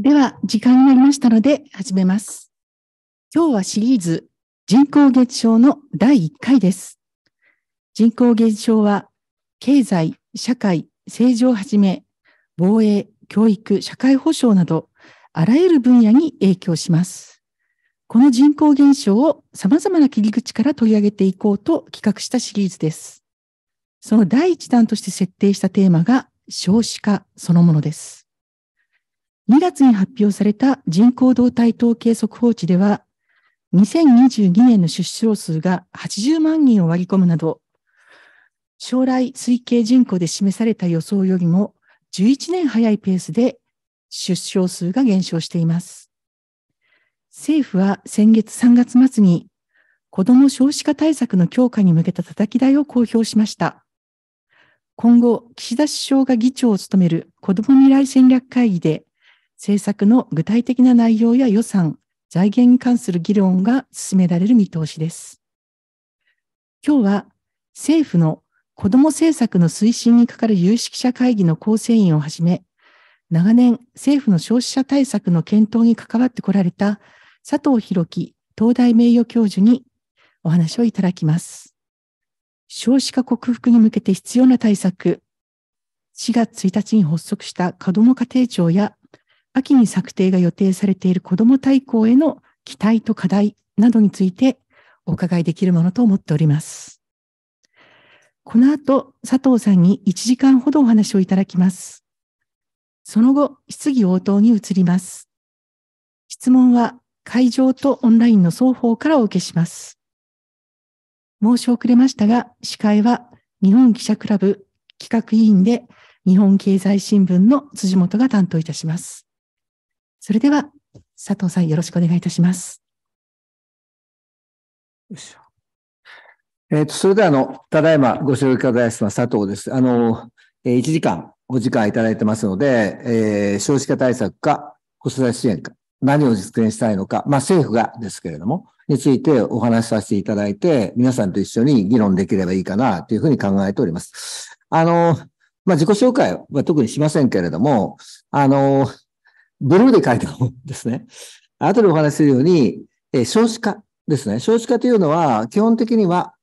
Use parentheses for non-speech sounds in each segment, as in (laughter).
では、時間になりましたので始めます。今日はシリーズ人口減少の第1回です。人口減少は経済、社会、政治をはじめ、防衛、教育、社会保障など、あらゆる分野に影響します。この人口減少を様々な切り口から取り上げていこうと企画したシリーズです。その第1弾として設定したテーマが少子化そのものです。2月に発表された人口動態統計速報値では、2022年の出生数が80万人を割り込むなど、将来推計人口で示された予想よりも11年早いペースで出生数が減少しています。政府は先月3月末に子ども少子化対策の強化に向けた叩き台を公表しました。今後、岸田首相が議長を務める子ども未来戦略会議で政策の具体的な内容や予算、財源に関する議論が進められる見通しです。今日は政府の子ども政策の推進にかかる有識者会議の構成員をはじめ、長年政府の消費者対策の検討に関わってこられた佐藤博樹東大名誉教授にお話をいただきます。少子化克服に向けて必要な対策、4月1日に発足した子ども家庭庁や秋に策定が予定されている子ども大綱への期待と課題などについてお伺いできるものと思っております。この後、佐藤さんに1時間ほどお話をいただきます。その後、質疑応答に移ります。質問は会場とオンラインの双方からお受けします。申し遅れましたが、司会は日本記者クラブ企画委員で日本経済新聞の辻元が担当いたします。それでは、佐藤さん、よろしくお願いいたします。よいしょ。えっ、ー、と、それでは、あの、ただいまご紹介いただいたます佐藤です。あの、えー、1時間お時間いただいてますので、えー、少子化対策か、子育て支援か、何を実現したいのか、まあ政府がですけれども、についてお話しさせていただいて、皆さんと一緒に議論できればいいかなというふうに考えております。あの、まあ自己紹介は特にしませんけれども、あの、ブルーで書いたんですね。後でお話しするように、えー、少子化ですね。少子化というのは、基本的には、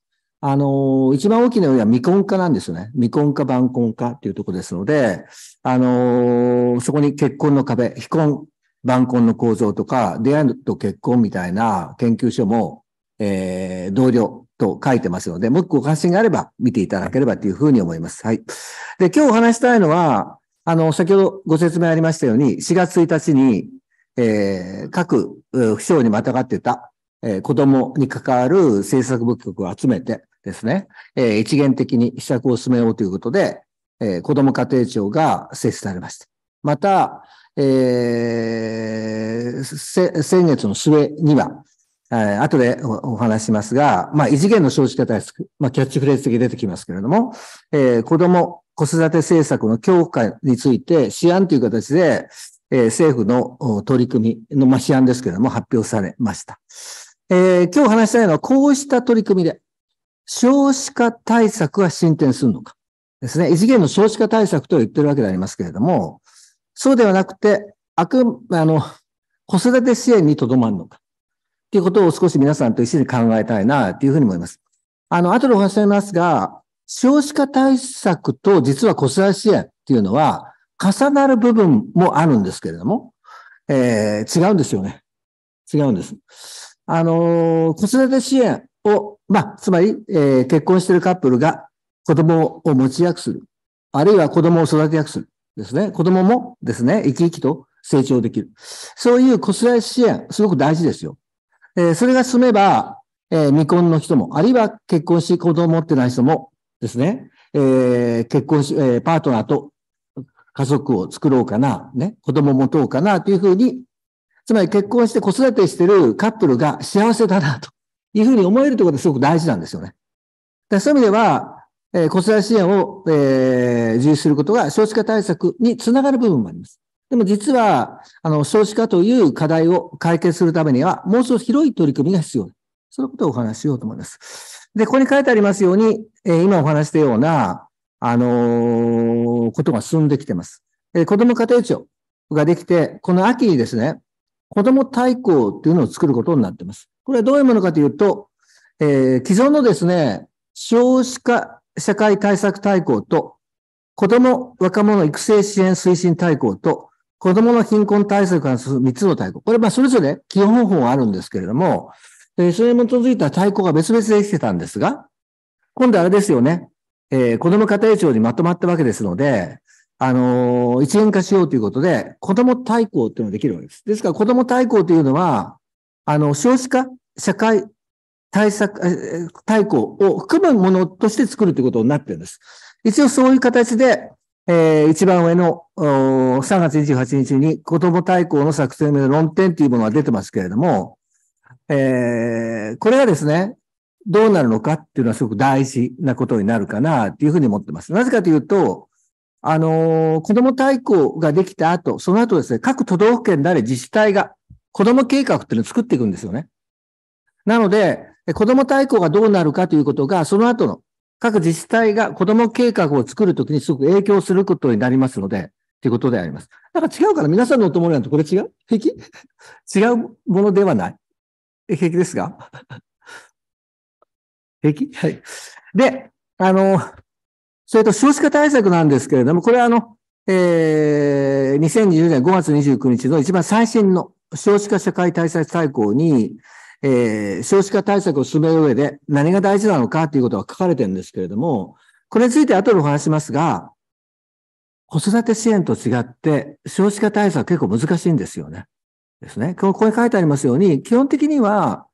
あのー、一番大きな要因は未婚化なんですよね。未婚化、晩婚化っていうところですので、あのー、そこに結婚の壁、非婚、晩婚の構造とか、出会いと結婚みたいな研究書も、えー、同僚と書いてますので、もう一個関心があれば見ていただければというふうに思います。はい。で、今日お話したいのは、あの、先ほどご説明ありましたように、4月1日に、えー、各府省にまたがってた、えー、子供に関わる政策部局を集めてですね、えー、一元的に施策を進めようということで、えー、子供家庭庁が設置されました。また、えー、先月の末には、えー、後でお話しますが、まあ、異次元の少子化対策、まあ、キャッチフレーズ的に出てきますけれども、えー、子供子育て政策の強化について、試案という形で、えー、政府の取り組みの、まあ、試案ですけれども、発表されました。えー、今日話したいのは、こうした取り組みで、少子化対策は進展するのか。ですね。異次元の少子化対策と言ってるわけでありますけれども、そうではなくて、あく、あの、子育て支援にとどまるのか。ということを少し皆さんと一緒に考えたいな、というふうに思います。あの、後でお話ししますが、少子化対策と実は子育て支援っていうのは重なる部分もあるんですけれども、えー、違うんですよね。違うんです。あのー、子育て支援を、まあ、つまり、えー、結婚しているカップルが子供を持ち役する。あるいは子供を育て役する。ですね。子供もですね、生き生きと成長できる。そういう子育て支援、すごく大事ですよ。えー、それが進めば、えー、未婚の人も、あるいは結婚し子供を持ってない人も、ですね、えー、結婚し、えー、パートナーと家族を作ろうかな、ね、子供持とうかなというふうに、つまり結婚して子育てしてるカップルが幸せだなというふうに思えるところですごく大事なんですよね。そういう意味では、えー、子育て支援を、えー、重視することが少子化対策につながる部分もあります。でも実は、あの、少子化という課題を解決するためには、もう少し広い取り組みが必要。そのことをお話ししようと思います。で、ここに書いてありますように、えー、今お話したような、あのー、ことが進んできてます。えー、子供家庭庁ができて、この秋にですね、子供対抗っていうのを作ることになってます。これはどういうものかというと、え既存のですね、少子化社会対策大綱と、子供若者育成支援推進大綱と、子供の貧困対策が進む3つの大綱。これ、まあ、それぞれ基本法があるんですけれども、で、それに基づいた対抗が別々できてたんですが、今度あれですよね。えー、子供家庭庁にまとまったわけですので、あのー、一元化しようということで、子供対抗っていうのができるわけです。ですから子供対抗というのは、あの、少子化、社会対策、対抗を含むものとして作るということになってるんです。一応そういう形で、えー、一番上の3月28日に子供対抗の作成の論点というものが出てますけれども、えー、これがですね、どうなるのかっていうのはすごく大事なことになるかなっていうふうに思ってます。なぜかというと、あのー、子供大綱ができた後、その後ですね、各都道府県であれ自治体が子供計画っていうのを作っていくんですよね。なので、子供大綱がどうなるかということが、その後の各自治体が子供計画を作るときにすごく影響することになりますので、ということであります。なんか違うから皆さんのお友達なんてこれ違う平気 (laughs) 違うものではない。平気ですが (laughs) 平気はい。で、あの、それと少子化対策なんですけれども、これはあの、えー、2020年5月29日の一番最新の少子化社会対策大綱に、えー、少子化対策を進める上で何が大事なのかということが書かれてるんですけれども、これについて後でお話しますが、子育て支援と違って少子化対策は結構難しいんですよね。ですね。ここに書いてありますように、基本的には、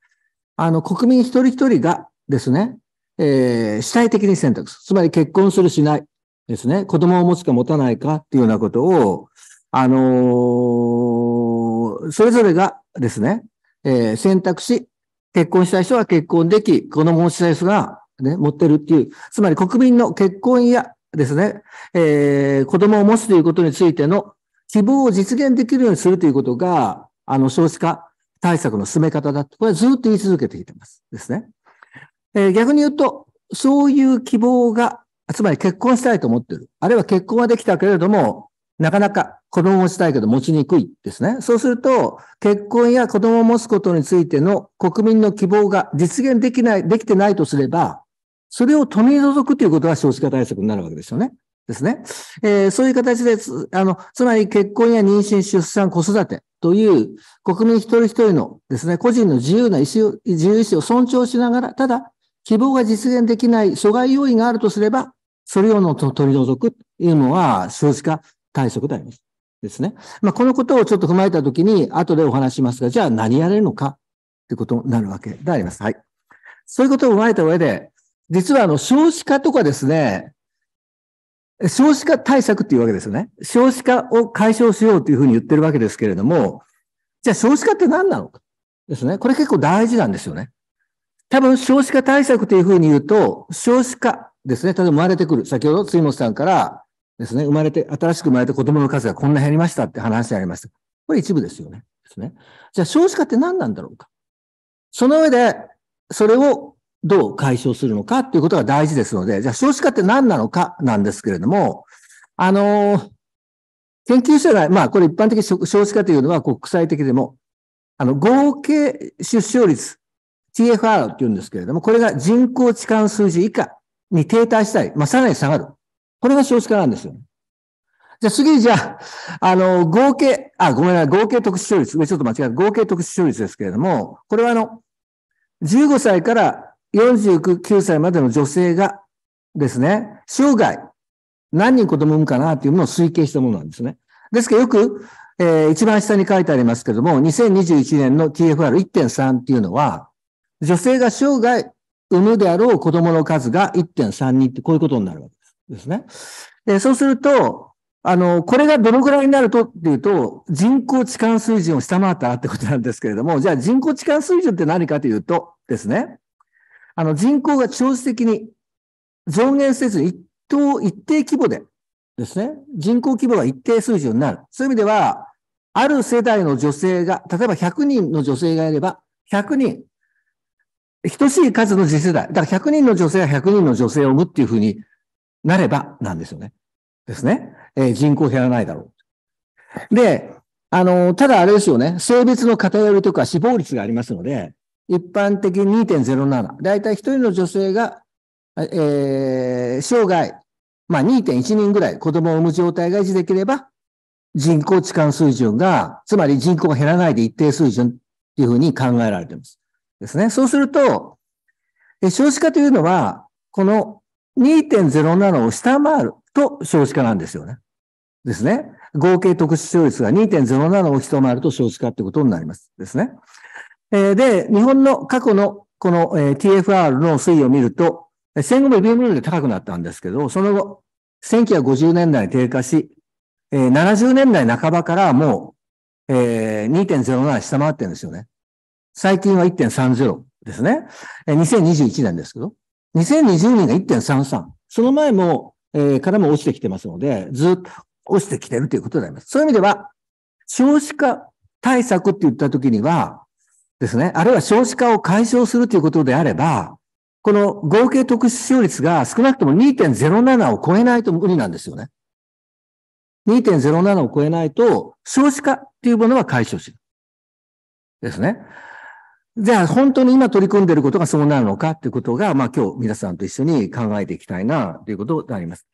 あの、国民一人一人がですね、えー、主体的に選択する。つまり結婚するしないですね。子供を持つか持たないかっていうようなことを、あのー、それぞれがですね、えー、選択し、結婚したい人は結婚でき、子供を持ちたい人がね、持ってるっていう、つまり国民の結婚やですね、えー、子供を持つということについての希望を実現できるようにするということが、あの、少子化対策の進め方だと、これはずっと言い続けてきてます。ですね。えー、逆に言うと、そういう希望が、つまり結婚したいと思ってる。あるいは結婚はできたけれども、なかなか子供を持ちたいけど持ちにくいですね。そうすると、結婚や子供を持つことについての国民の希望が実現できない、できてないとすれば、それを取り除くということが少子化対策になるわけですよね。ですね。えー、そういう形で、あの、つまり結婚や妊娠、出産、子育てという国民一人一人のですね、個人の自由な意思を、自由意思を尊重しながら、ただ、希望が実現できない阻害要因があるとすれば、それをのと取り除くというのは少子化対策であります。ですね。まあ、このことをちょっと踏まえたときに、後でお話しますが、じゃあ何やれるのかということになるわけであります。はい。そういうことを踏まえた上で、実はあの、少子化とかですね、少子化対策っていうわけですよね。少子化を解消しようというふうに言ってるわけですけれども、じゃあ少子化って何なのかですね。これ結構大事なんですよね。多分少子化対策というふうに言うと、少子化ですね。例えば生まれてくる。先ほど杉本さんからですね、生まれて、新しく生まれて子供の数がこんな減りましたって話がありました。これ一部ですよね。ですね。じゃあ少子化って何なんだろうか。その上で、それをどう解消するのかっていうことが大事ですので、じゃあ少子化って何なのかなんですけれども、あの研究者が、まあこれ一般的に少子化というのは国際的でも、あの、合計出生率、TFR って言うんですけれども、これが人口置換数字以下に停滞したり、まあさらに下がる。これが少子化なんですよ。じゃあ次、じゃあ、あの、合計、あ、ごめんなさい、合計特殊勝率、ちょっと間違えた、合計特殊勝率ですけれども、これはあの、15歳から49歳までの女性がですね、生涯何人子供産むかなっていうのを推計したものなんですね。ですけどよく、えー、一番下に書いてありますけども、2021年の TFR1.3 っていうのは、女性が生涯産むであろう子供の数が1.3人ってこういうことになるわけですね。えー、そうすると、あの、これがどのくらいになるとっていうと、人口置換水準を下回ったってことなんですけれども、じゃあ人口置換水準って何かというとですね、あの人口が長期的に増減せず一等、一定規模でですね、人口規模が一定数字になる。そういう意味では、ある世代の女性が、例えば100人の女性がいれば、100人、等しい数の次世代。だから100人の女性は100人の女性を産むっていうふうになればなんですよね。ですね。えー、人口減らないだろう。で、あの、ただあれですよね。性別の偏りとか死亡率がありますので、一般的2.07。だいたい一人の女性が、えー、生涯、まあ、2.1人ぐらい子供を産む状態が維持できれば、人口置換水準が、つまり人口が減らないで一定水準っていうふうに考えられています。ですね。そうすると、少子化というのは、この2.07を下回ると少子化なんですよね。ですね。合計特殊症率が2.07を下回ると少子化ってことになります。ですね。で、日本の過去のこの TFR の推移を見ると、戦後も b m ルで高くなったんですけど、その後、1950年代低下し、70年代半ばからもう2.07下回ってるんですよね。最近は1.30ですね。2021年ですけど。2020年が1.33。その前も、からも落ちてきてますので、ずっと落ちてきてるということであります。そういう意味では、少子化対策って言ったときには、ですね、あるいは少子化を解消するということであれば、この合計特殊使用率が少なくとも2.07を超えないと無理なんですよね。2.07を超えないと、少子化っていうものは解消する。ですね。じゃあ本当に今取り組んでいることがそうなるのかっていうことが、まあ今日皆さんと一緒に考えていきたいなということであります。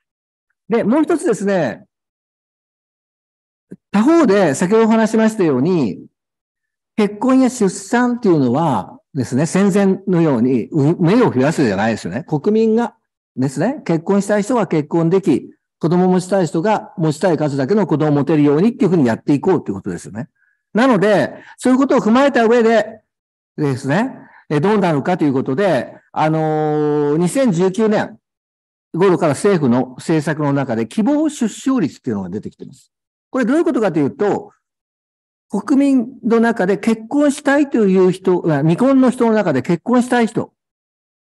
で、もう一つですね、他方で先ほどお話しましたように、結婚や出産っていうのはですね、戦前のように、目を増やすじゃないですよね。国民がですね、結婚したい人は結婚でき、子供持ちたい人が持ちたい数だけの子供を持てるようにっていうふうにやっていこうっていうことですよね。なので、そういうことを踏まえた上でですね、どうなるかということで、あのー、2019年頃から政府の政策の中で希望出生率っていうのが出てきています。これどういうことかというと、国民の中で結婚したいという人、未婚の人の中で結婚したい人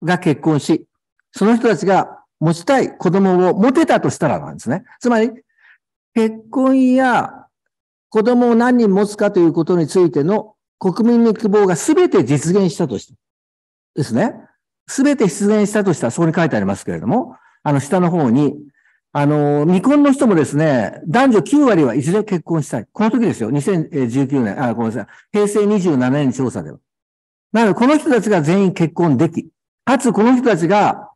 が結婚し、その人たちが持ちたい子供を持てたとしたらなんですね。つまり、結婚や子供を何人持つかということについての国民の希望が全て実現したとして、ですね。全て出現したとしたら、そこに書いてありますけれども、あの下の方に、あの、未婚の人もですね、男女9割はいずれ結婚したい。この時ですよ。2019年、あ、ごめんなさい。平成27年調査では。なので、この人たちが全員結婚でき、かつこの人たちが、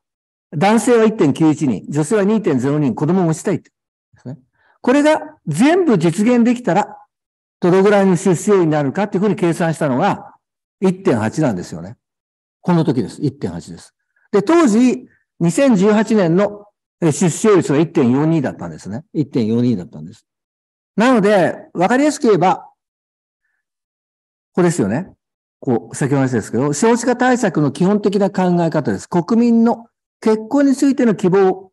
男性は1.91人、女性は2.0人、子供を持ちたいですね。これが全部実現できたら、どのぐらいの出資になるかっていうふうに計算したのが1.8なんですよね。この時です。1.8です。で、当時、2018年の出生率が1.42だったんですね。1.42だったんです。なので、わかりやすく言えば、ここですよね。こう、先ほど話ですけど、少子化対策の基本的な考え方です。国民の結婚についての希望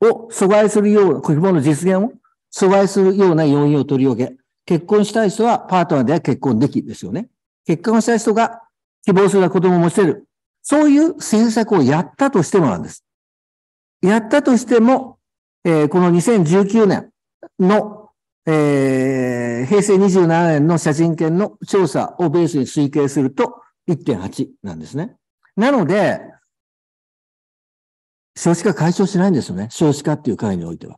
を阻害するよう、な、希望の実現を阻害するような要因を取り上げ、結婚したい人はパートナーで結婚できですよね。結婚したい人が希望するような子供を持てる。そういう政策をやったとしてもなんです。やったとしても、えー、この2019年の、えー、平成27年の写真権の調査をベースに推計すると1.8なんですね。なので、少子化解消しないんですよね。少子化っていう会においては。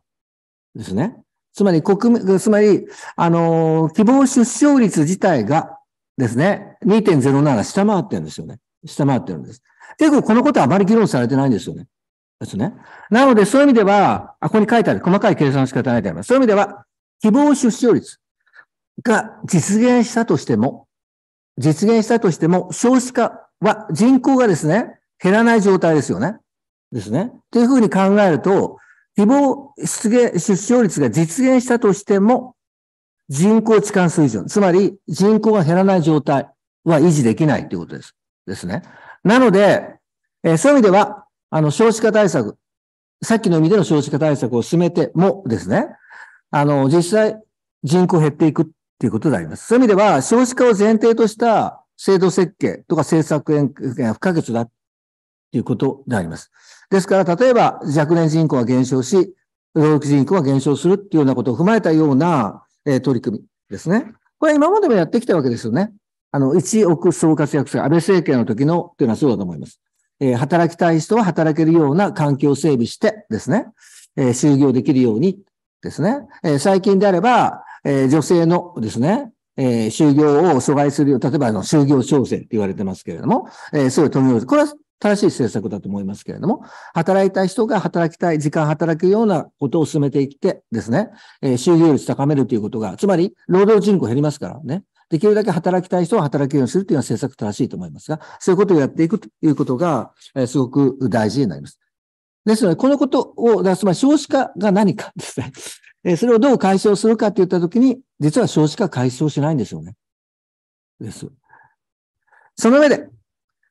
ですね。つまり国民、つまり、あのー、希望出生率自体がですね、2.07下回ってるんですよね。下回ってるんです。結構このことはあまり議論されてないんですよね。ですね。なので、そういう意味では、あ、ここに書いてある、細かい計算の仕方が書いてあります。そういう意味では、希望出生率が実現したとしても、実現したとしても、少子化は人口がですね、減らない状態ですよね。ですね。というふうに考えると、希望出生率が実現したとしても、人口置換水準、つまり人口が減らない状態は維持できないということです。ですね。なので、えー、そういう意味では、あの、少子化対策、さっきの意味での少子化対策を進めてもですね、あの、実際人口減っていくっていうことであります。そういう意味では、少子化を前提とした制度設計とか政策演が不可欠だということであります。ですから、例えば若年人口が減少し、労力人口が減少するっていうようなことを踏まえたような、え取り組みですね。これは今までもやってきたわけですよね。あの、1億総活躍性、安倍政権の時のっていうのはそうだと思います。えー、働きたい人は働けるような環境を整備してですね、えー、就業できるようにですね、えー、最近であれば、え女性のですね、え就業を阻害するよう、例えばあの、就業調整って言われてますけれども、えそういう富を、これは正しい政策だと思いますけれども、働いた人が働きたい、時間働くようなことを進めていってですね、えー、就業率高めるということが、つまり労働人口減りますからね、できるだけ働きたい人は働けるようにするというのは政策正しいと思いますが、そういうことをやっていくということが、えすごく大事になります。ですので、このことを、つまり少子化が何かですね。えそれをどう解消するかって言ったときに、実は少子化解消しないんでしょうね。です。その上で、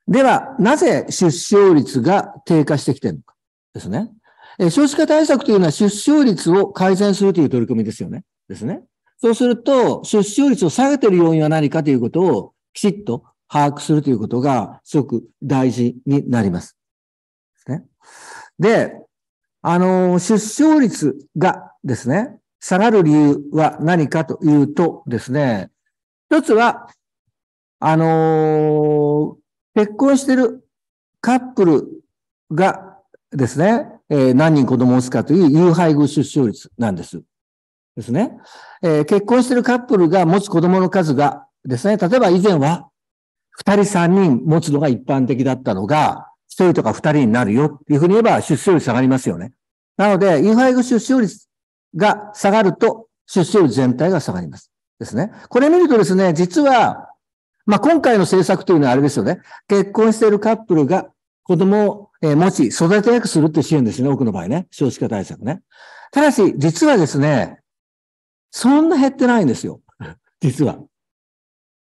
では、なぜ出生率が低下してきてるのかですね。え少子化対策というのは出生率を改善するという取り組みですよね。ですね。そうすると、出生率を下げている要因は何かということをきちっと把握するということがすごく大事になります。ね、で、あの、出生率がですね、下がる理由は何かというとですね、一つは、あのー、結婚してるカップルがですね、えー、何人子供を持つかという有配偶出生率なんです。ですね。えー、結婚してるカップルが持つ子供の数がですね、例えば以前は2人3人持つのが一般的だったのが、1人とか2人になるよっていうふうに言えば出生率下がりますよね。なので、インファイグ出生率が下がると出生率全体が下がります。ですね。これ見るとですね、実は、まあ、今回の政策というのはあれですよね。結婚しているカップルが子供を持ち、育てやすくするっていう支援ですね。多くの場合ね。少子化対策ね。ただし、実はですね、そんな減ってないんですよ。(laughs) 実は。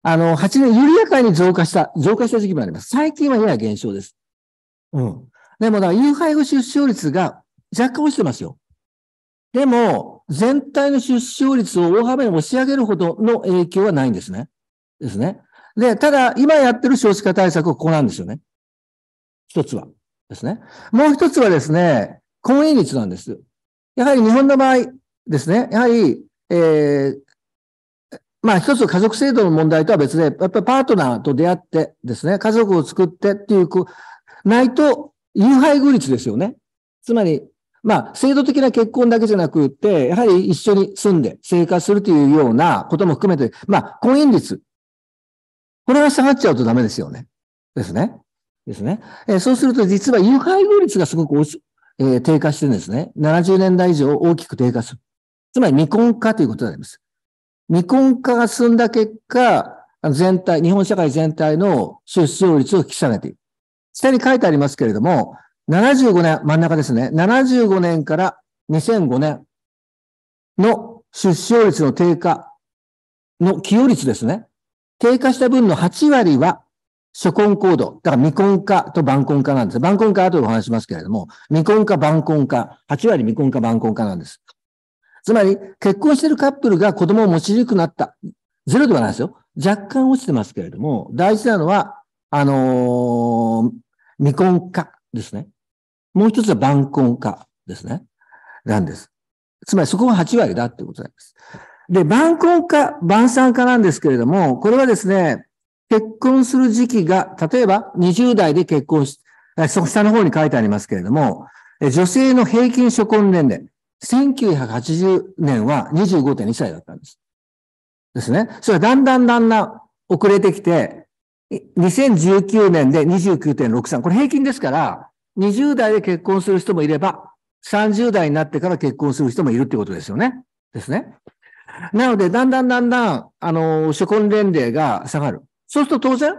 あの、8年、緩やかに増加した、増加した時期もあります。最近はやや減少です。うん。でも、だから、有配後出生率が若干落ちてますよ。でも、全体の出生率を大幅に押し上げるほどの影響はないんですね。ですね。で、ただ、今やってる少子化対策はここなんですよね。一つは。ですね。もう一つはですね、婚姻率なんです。やはり日本の場合ですね、やはりえー、まあ一つ家族制度の問題とは別で、やっぱりパートナーと出会ってですね、家族を作ってっていう、ないと、有配偶率ですよね。つまり、まあ、制度的な結婚だけじゃなくて、やはり一緒に住んで生活するというようなことも含めて、まあ、婚姻率。これが下がっちゃうとダメですよね。ですね。ですね。えー、そうすると、実は有配偶率がすごく、えー、低下してるんですね。70年代以上大きく低下する。つまり未婚化ということになります。未婚化が進んだ結果、全体、日本社会全体の出生率を引き下げている。下に書いてありますけれども、75年、真ん中ですね。75年から2005年の出生率の低下の寄与率ですね。低下した分の8割は初婚行動。だから未婚化と晩婚化なんです。晩婚化後でお話しますけれども、未婚化、晩婚化。8割未婚化、晩婚化なんです。つまり、結婚してるカップルが子供を持ちにくくなった。ゼロではないですよ。若干落ちてますけれども、大事なのは、あのー、未婚化ですね。もう一つは晩婚化ですね。なんです。つまりそこが8割だってことなんです。で、晩婚化、晩産化なんですけれども、これはですね、結婚する時期が、例えば20代で結婚し、そ下の方に書いてありますけれども、女性の平均初婚年齢。1980年は25.2歳だったんです。ですね。それはだんだんだんだん遅れてきて、2019年で29.63。これ平均ですから、20代で結婚する人もいれば、30代になってから結婚する人もいるってことですよね。ですね。なので、だんだんだんだん、あの、初婚年齢が下がる。そうすると当然、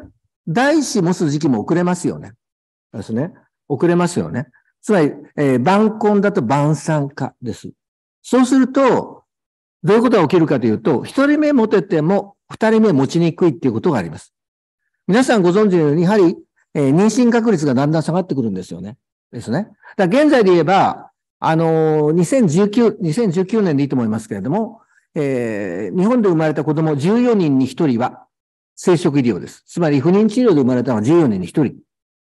大子持つ時期も遅れますよね。ですね。遅れますよね。つまり、えー、晩婚だと晩産化です。そうすると、どういうことが起きるかというと、一人目持てても二人目持ちにくいっていうことがあります。皆さんご存知のように、やはり、えー、妊娠確率がだんだん下がってくるんですよね。ですね。だ現在で言えば、あのー、2019、2019年でいいと思いますけれども、えー、日本で生まれた子供14人に1人は生殖医療です。つまり不妊治療で生まれたのは14人に1人っ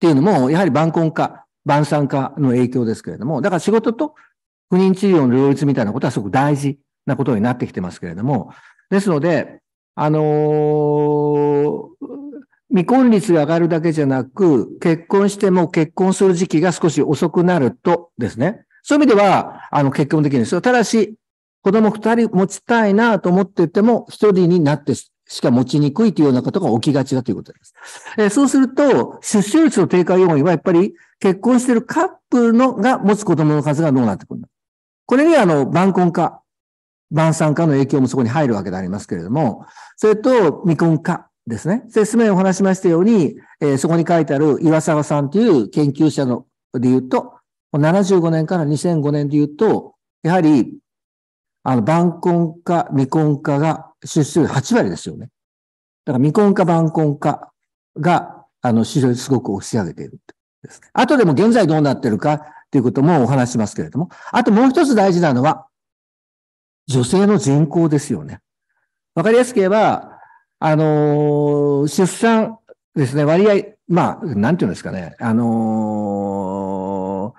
ていうのも、やはり晩婚化晩餐化の影響ですけれども、だから仕事と不妊治療の両立みたいなことはすごく大事なことになってきてますけれども、ですので、あのー、未婚率が上がるだけじゃなく、結婚しても結婚する時期が少し遅くなるとですね。そういう意味では、あの、結婚できるんですよ。ただし、子供二人持ちたいなと思ってても、一人になってしか持ちにくいというようなことが起きがちだということです。えー、そうすると、出生率の低下要因はやっぱり結婚しているカップルのが持つ子供の数がどうなってくるのこれにあの、晩婚化、晩産化の影響もそこに入るわけでありますけれども、それと未婚化ですね。説明をお話しましたように、えー、そこに書いてある岩沢さんという研究者ので言うと、75年から2005年で言うと、やはり、あの、晩婚化、未婚化が出生率8割ですよね。だから未婚か晩婚かが、あの、生率すごく押し上げているです、あとでも現在どうなってるかということもお話しますけれども。あともう一つ大事なのは、女性の人口ですよね。わかりやすく言えば、あのー、出産ですね、割合、まあ、なんていうんですかね、あの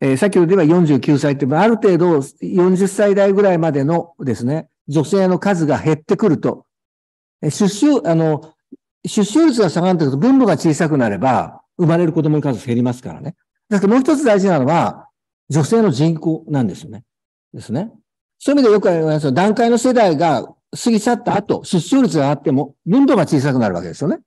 ー、えー、先ほどでは49歳って、ある程度40歳代ぐらいまでのですね、女性の数が減ってくると、出生、あの、出生率が下がってくると分母が小さくなれば、生まれる子供の数減りますからね。だってもう一つ大事なのは、女性の人口なんですよね。ですね。そういう意味でよくあります段階の世代が過ぎ去った後、出生率があっても、分母が小さくなるわけですよね。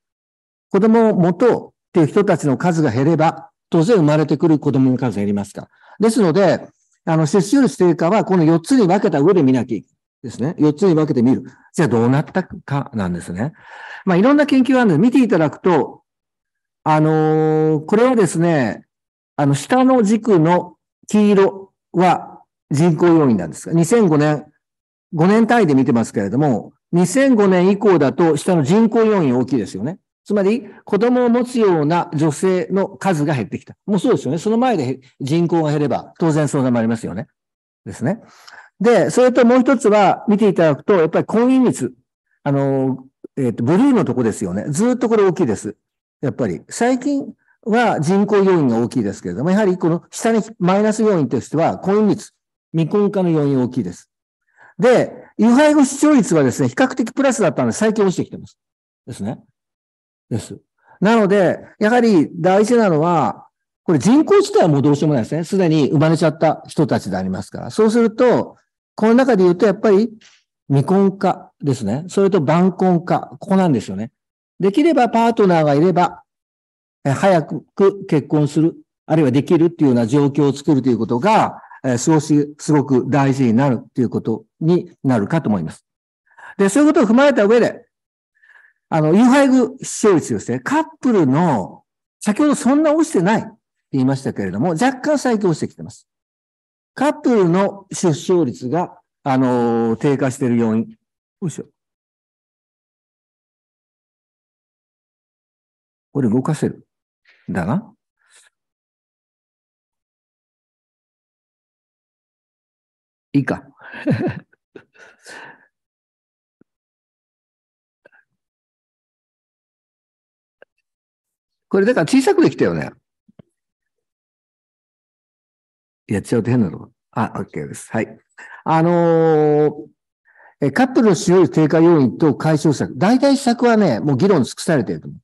子供を持とうっていう人たちの数が減れば、当然生まれてくる子供の数減りますから。ですので、あの、出生率低下はこの4つに分けた上で見なきゃいけない。ですね。4つに分けてみる。じゃあどうなったかなんですね。まあいろんな研究があるので見ていただくと、あのー、これはですね、あの下の軸の黄色は人口要因なんですが、2005年、5年単位で見てますけれども、2005年以降だと下の人口要因大きいですよね。つまり、子供を持つような女性の数が減ってきた。もうそうですよね。その前で人口が減れば、当然そうなりますよね。ですね。で、それともう一つは見ていただくと、やっぱり婚姻率。あの、えっ、ー、と、ブルーのとこですよね。ずっとこれ大きいです。やっぱり。最近は人口要因が大きいですけれども、やはりこの下にマイナス要因としては婚姻率。未婚化の要因大きいです。で、有害後視聴率はですね、比較的プラスだったので最近落ちてきてます。ですね。です。なので、やはり大事なのは、これ人口自体はもうどうしようもないですね。すでに生まれちゃった人たちでありますから。そうすると、この中で言うと、やっぱり未婚化ですね。それと晩婚化。ここなんですよね。できればパートナーがいれば、早く結婚する、あるいはできるっていうような状況を作るということが、少しすごく大事になるということになるかと思います。で、そういうことを踏まえた上で、あの、有配偶視聴率ですね、カップルの、先ほどそんな落ちてないって言いましたけれども、若干最近落ちてきてます。カップルの出生率が、あのー、低下している要因。よいしょ。これ動かせる。だな。いいか。(laughs) これだから小さくできたよね。やっちゃうと変なの。あ、OK です。はい。あのー、カップルの使用率低下要因と解消策。大体施策はね、もう議論尽くされていると思う。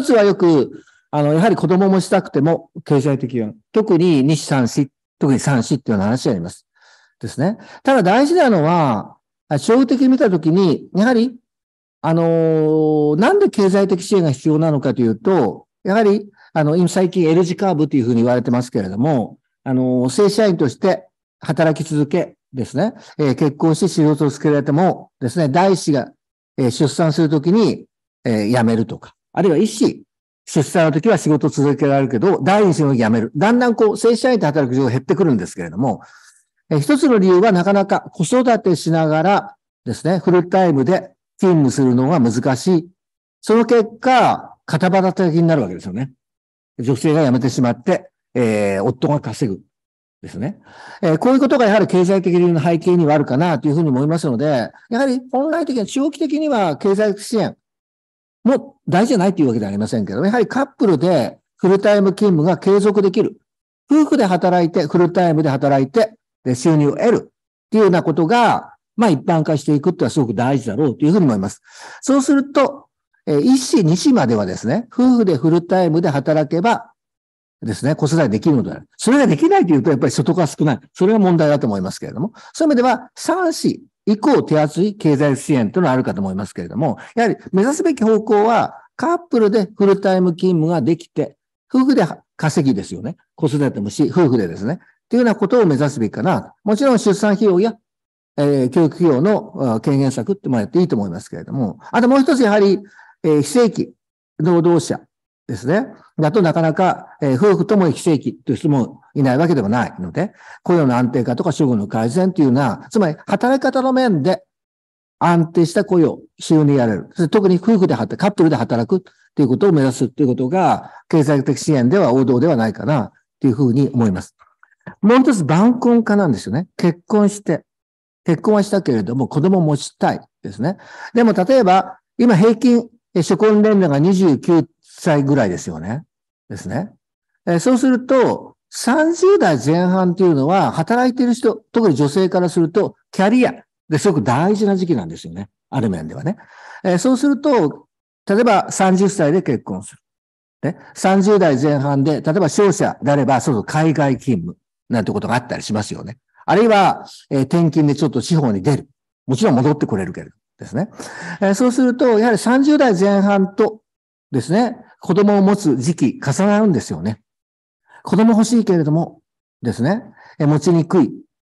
一つはよく、あの、やはり子供もしたくても経済的要特に2子3子、特に3子っていうような話があります。ですね。ただ大事なのは、将来的に見たときに、やはり、あのー、なんで経済的支援が必要なのかというと、やはり、あの、今最近 L 字カーブというふうに言われてますけれども、あの、正社員として働き続けですね、えー、結婚して仕事をつけられてもですね、第一子が、えー、出産するときに、えー、辞めるとか、あるいは一子、出産の時は仕事を続けられるけど、第二子の時辞める。だんだんこう、正社員で働く人が減ってくるんですけれども、えー、一つの理由はなかなか子育てしながらですね、フルタイムで勤務するのが難しい。その結果、片端的になるわけですよね。女性が辞めてしまって、えー、夫が稼ぐ。ですね。えー、こういうことがやはり経済的理由の背景にはあるかなというふうに思いますので、やはり本来的には長期的には経済支援も大事じゃないというわけではありませんけど、やはりカップルでフルタイム勤務が継続できる。夫婦で働いて、フルタイムで働いて、収入を得るっていうようなことが、まあ一般化していくってのはすごく大事だろうというふうに思います。そうすると、えー、一子二子まではですね、夫婦でフルタイムで働けば、ですね、子育てできるのである。それができないというと、やっぱり所得が少ない。それが問題だと思いますけれども。そういう意味では、3子以降手厚い経済支援というのはあるかと思いますけれども、やはり目指すべき方向は、カップルでフルタイム勤務ができて、夫婦で稼ぎですよね。子育てもし、夫婦でですね。というようなことを目指すべきかな。もちろん出産費用や、えー、教育費用の軽減策ってもやっていいと思いますけれども。あともう一つ、やはり、えー、非正規労働者ですね。だとなかなか、えー、夫婦とも非正規という人もいないわけではないので、雇用の安定化とか処遇の改善というのは、つまり働き方の面で安定した雇用、収入やれる。特に夫婦で働く、カップルで働くということを目指すということが、経済的支援では王道ではないかなというふうに思います。もう一つ、晩婚化なんですよね。結婚して。結婚はしたけれども、子供を持ちたいですね。でも、例えば、今平均、初婚年齢が29歳ぐらいですよね。ですね。えそうすると、30代前半というのは、働いている人、特に女性からすると、キャリアですごく大事な時期なんですよね。ある面ではね。えそうすると、例えば30歳で結婚する。ね、30代前半で、例えば商社であれば、そうそう海外勤務なんてことがあったりしますよね。あるいは、えー、転勤でちょっと地方に出る。もちろん戻ってこれるけれどですね。えー、そうすると、やはり30代前半とですね、子供を持つ時期重なるんですよね。子供欲しいけれどもですね、持ちにくい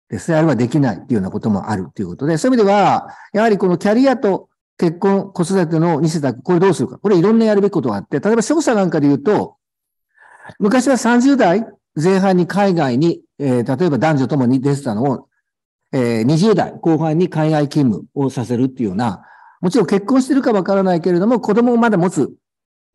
ですね、あるいはできないっていうようなこともあるということで、そういう意味では、やはりこのキャリアと結婚、子育ての二世択、これどうするか。これいろんなやるべきことがあって、例えば少社なんかで言うと、昔は30代前半に海外に、えー、例えば男女ともに出てたのを、えー、20代後半に海外勤務をさせるっていうような、もちろん結婚してるかわからないけれども、子供をまだ持つ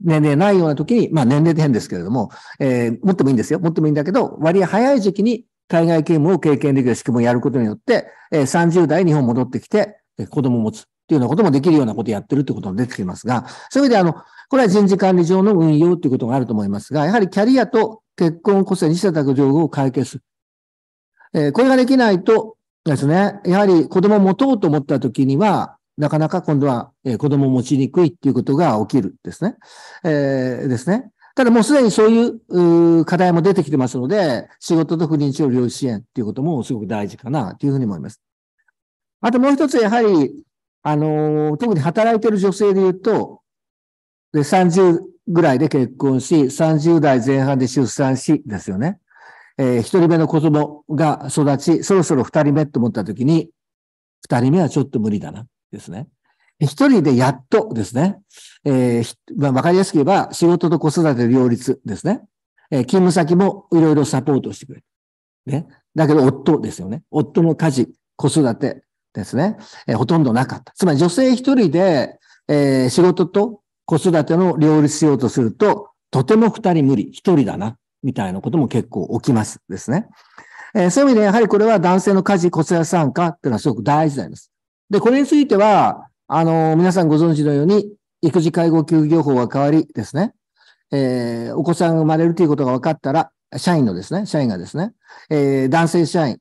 年齢ないような時に、まあ年齢で変ですけれども、えー、持ってもいいんですよ。持ってもいいんだけど、割合早い時期に海外勤務を経験できる仕組みをやることによって、えー、30代日本戻ってきて、えー、子供を持つっていうようなこともできるようなことをやってるってことも出てきますが、そういう意味であの、これは人事管理上の運用っていうことがあると思いますが、やはりキャリアと結婚、個性、二者情報を解決する。えー、これができないとですね、やはり子供を持とうと思った時には、なかなか今度は、えー、子供を持ちにくいっていうことが起きるですね。えー、ですね。ただもうすでにそういう課題も出てきてますので、仕事と不妊治療療支援っていうこともすごく大事かなというふうに思います。あともう一つ、やはり、あのー、特に働いてる女性で言うと、で、30ぐらいで結婚し、30代前半で出産し、ですよね。えー、1人目の子供が育ち、そろそろ2人目と思った時に、2人目はちょっと無理だな。ですね。一人でやっとですね。えー、まあ、わかりやすく言えば、仕事と子育て両立ですね。えー、勤務先もいろいろサポートしてくれる。ね。だけど、夫ですよね。夫の家事、子育てですね。えー、ほとんどなかった。つまり、女性一人で、えー、仕事と子育ての両立しようとすると、とても二人無理、一人だな、みたいなことも結構起きますですね。えー、そういう意味で、やはりこれは男性の家事、子育て参加っていうのはすごく大事なんです。で、これについては、あの、皆さんご存知のように、育児介護休業法が変わりですね、えー、お子さんが生まれるということが分かったら、社員のですね、社員がですね、えー、男性社員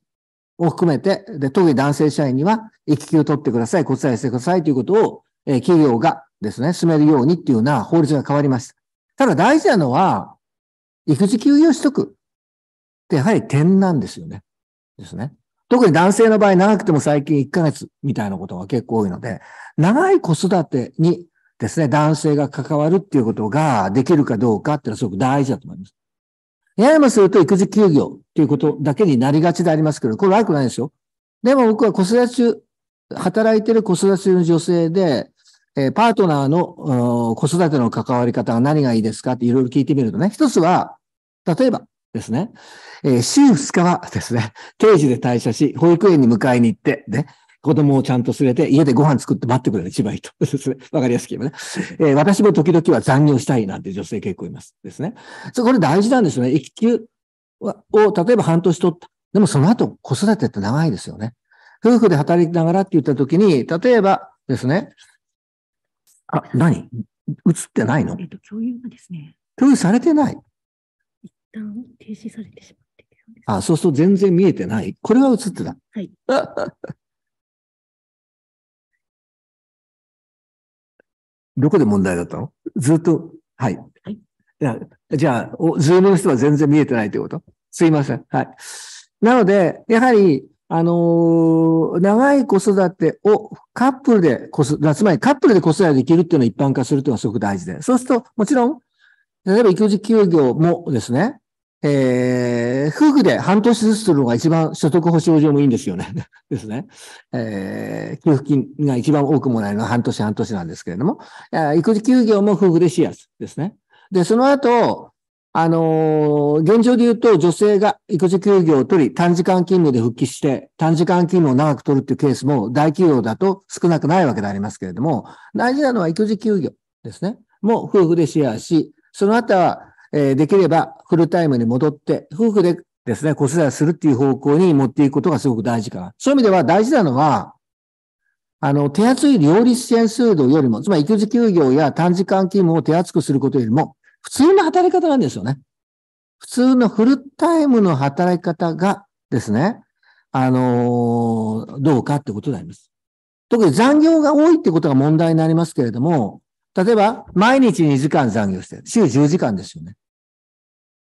を含めて、で、当時男性社員には、育休を取ってください、骨材してくださいということを、えー、企業がですね、進めるようにっていうような法律が変わりました。ただ大事なのは、育児休業取得ってやはり点なんですよね。ですね。特に男性の場合、長くても最近1ヶ月みたいなことが結構多いので、長い子育てにですね、男性が関わるっていうことができるかどうかっていうのはすごく大事だと思います。ややもすると育児休業っていうことだけになりがちでありますけど、これ悪くないですよ。でも僕は子育て中、働いてる子育て中の女性で、えパートナーの子育ての関わり方が何がいいですかっていろいろ聞いてみるとね、一つは、例えば、ですね。えー、週2日はですね、定時で退社し、保育園に迎えに行って、ね、子供をちゃんと連れて、家でご飯作って待ってくれる、一番いいと。(laughs) ですね。わかりやすく言えばね。えー、私も時々は残業したいなんて女性結構います。ですね。そこれ大事なんですよね。育休を、例えば半年取った。でもその後、子育てって長いですよね。夫婦で働きながらって言った時に、例えばですね、あ、何映ってないの共有がですね。共有されてない。旦停止されてしまってああ、そうすると全然見えてない。これは映ってた。はい。(laughs) どこで問題だったのずっと、はい。はい、じゃあ、おズームの人は全然見えてないということすいません。はい。なので、やはり、あのー、長い子育てをカップルで子育つまりカップルで子育てできるっていうのを一般化するっていうのはすごく大事で。そうすると、もちろん、例えば育児休業もですね、えー、夫婦で半年ずつするのが一番所得保障上もいいんですよね。(laughs) ですね。えー、給付金が一番多くもらえるのは半年半年なんですけれども、育児休業も夫婦でシェアですね。で、その後、あのー、現状で言うと女性が育児休業を取り、短時間勤務で復帰して、短時間勤務を長く取るっていうケースも大企業だと少なくないわけでありますけれども、大事なのは育児休業ですね。もう夫婦でシェアし、その後はえー、できればフルタイムに戻って、夫婦でですね、子育てするっていう方向に持っていくことがすごく大事かな。そういう意味では大事なのは、あの、手厚い料理支援制度よりも、つまり育児休業や短時間勤務を手厚くすることよりも、普通の働き方なんですよね。普通のフルタイムの働き方がですね、あのー、どうかってことになります。特に残業が多いってことが問題になりますけれども、例えば、毎日2時間残業してる。週10時間ですよね。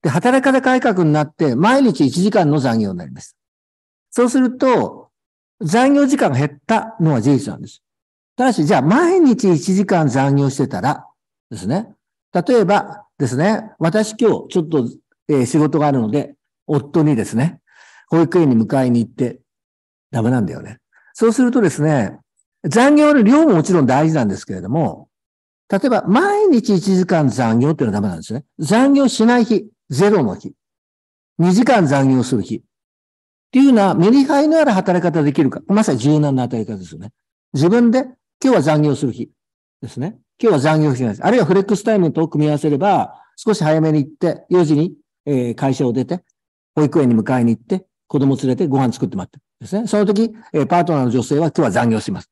で、働き方改革になって、毎日1時間の残業になります。そうすると、残業時間が減ったのは事実なんです。ただし、じゃあ、毎日1時間残業してたら、ですね。例えばですね、私今日ちょっと、え仕事があるので、夫にですね、保育園に迎えに行って、ダメなんだよね。そうするとですね、残業の量ももちろん大事なんですけれども、例えば毎日1時間残業っていうのはダメなんですね。残業しない日。ゼロの日、2時間残業する日、っていうのはメリハリのある働き方できるか。まさに柔軟な働き方ですよね。自分で今日は残業する日ですね。今日は残業しないです。あるいはフレックスタイムと組み合わせれば、少し早めに行って、4時に、え会社を出て、保育園に迎えに行って、子供連れてご飯作って待ってですね。その時、えパートナーの女性は今日は残業します。っ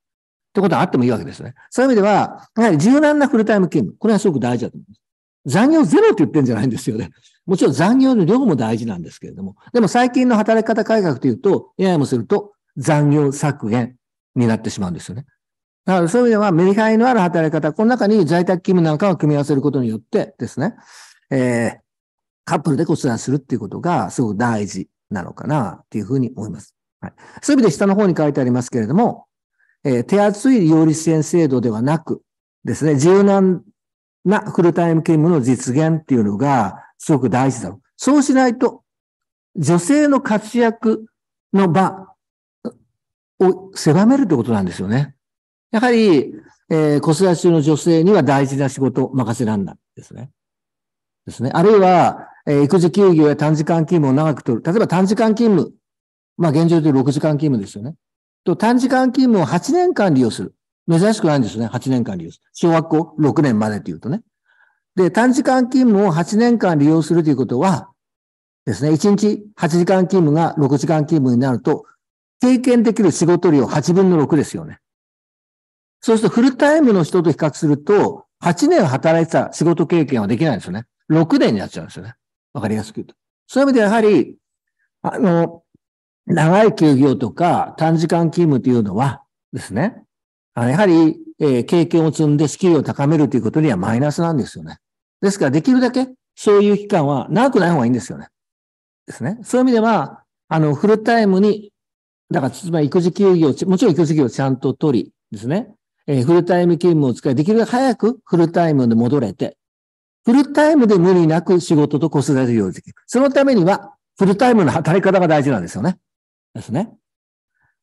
てことはあってもいいわけですね。そういう意味では、やはり柔軟なフルタイム勤務。これはすごく大事だと思います。残業ゼロって言ってんじゃないんですよね。(laughs) もちろん残業の量も大事なんですけれども。でも最近の働き方改革というと、AI もすると残業削減になってしまうんですよね。だからそういう意味ではメリハリのある働き方、この中に在宅勤務なんかを組み合わせることによってですね、えー、カップルで骨断するっていうことがすごく大事なのかなっていうふうに思います。はい。そういう意味で下の方に書いてありますけれども、えー、手厚い利用支援制度ではなくですね、柔軟なフルタイム勤務の実現っていうのがすごく大事だろう。そうしないと、女性の活躍の場を狭めるってことなんですよね。やはり、えー、子育て中の女性には大事な仕事任せなんだですね。ですね。あるいは、えー、育児休業や短時間勤務を長く取る。例えば短時間勤務。まあ現状で6時間勤務ですよね。と、短時間勤務を8年間利用する。珍しくないんですね。8年間利用する。小学校6年までというとね。で、短時間勤務を8年間利用するということは、ですね、1日8時間勤務が6時間勤務になると、経験できる仕事量8分の6ですよね。そうするとフルタイムの人と比較すると、8年働いてた仕事経験はできないんですよね。6年になっちゃうんですよね。わかりやすく言うと。そういう意味でやはり、あの、長い休業とか短時間勤務というのはですね、あのやはり、え経験を積んでスキルを高めるということにはマイナスなんですよね。ですから、できるだけそういう期間は長くない方がいいんですよね。ですね。そういう意味では、あの、フルタイムに、だから、つまり育児休業、もちろん育児休業をちゃんと取りですね。えー、フルタイム勤務を使い、できるだけ早くフルタイムで戻れて、フルタイムで無理なく仕事と子育てをできる。そのためには、フルタイムの働き方が大事なんですよね。ですね。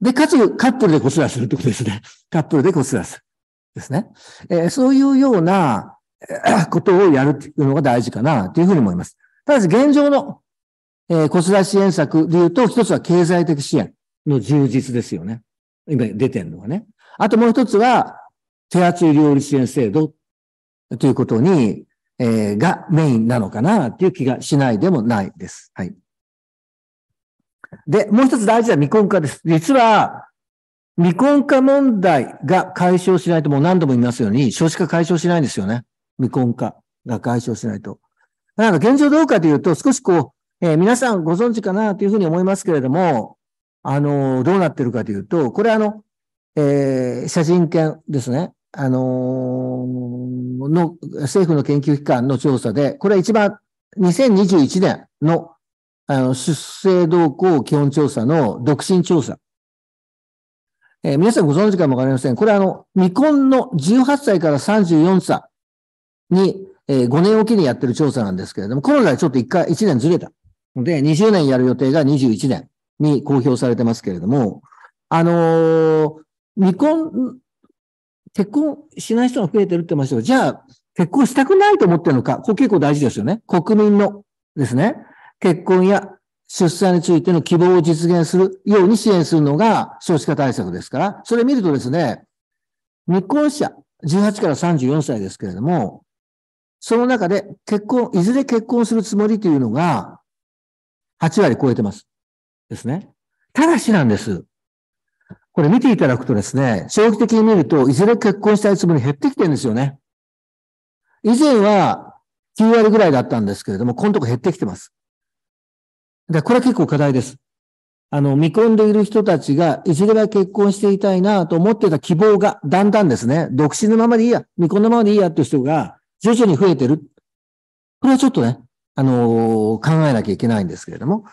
で、かつ、カップルでこすらするってことですね。(laughs) カップルでこすらする。ですね。えー、そういうような (clears throat) ことをやるっていうのが大事かなというふうに思います。ただし、現状の、えー、子育て支援策で言うと、一つは経済的支援の充実ですよね。今出てるのがね。あともう一つは、手厚い料理支援制度ということに、えー、がメインなのかなという気がしないでもないです。はい。で、もう一つ大事な未婚化です。実は、未婚化問題が解消しないと、もう何度も言いますように、少子化解消しないんですよね。未婚化が解消しないと。なので、現状どうかというと、少しこう、えー、皆さんご存知かなというふうに思いますけれども、あのー、どうなってるかというと、これあの、えー、写真権ですね。あのー、の、政府の研究機関の調査で、これは一番2021年のあの、出生動向基本調査の独身調査。えー、皆さんご存知かもわかりません。これあの、未婚の18歳から34歳に、えー、5年おきにやってる調査なんですけれども、コロナでちょっと1回、1年ずれた。で、20年やる予定が21年に公表されてますけれども、あのー、未婚、結婚しない人が増えてるって言いましたけど、じゃあ、結婚したくないと思ってるのか、これ結構大事ですよね。国民のですね。結婚や出産についての希望を実現するように支援するのが少子化対策ですから、それ見るとですね、未婚者、18から34歳ですけれども、その中で結婚、いずれ結婚するつもりというのが、8割超えてます。ですね。ただしなんです。これ見ていただくとですね、長期的に見ると、いずれ結婚したいつもり減ってきてるんですよね。以前は9割ぐらいだったんですけれども、このとこ減ってきてます。で、これは結構課題です。あの、見込んでいる人たちが、いずれは結婚していたいなと思ってた希望が、だんだんですね、独身のままでいいや、未婚のままでいいやっていう人が、徐々に増えてる。これはちょっとね、あのー、考えなきゃいけないんですけれども。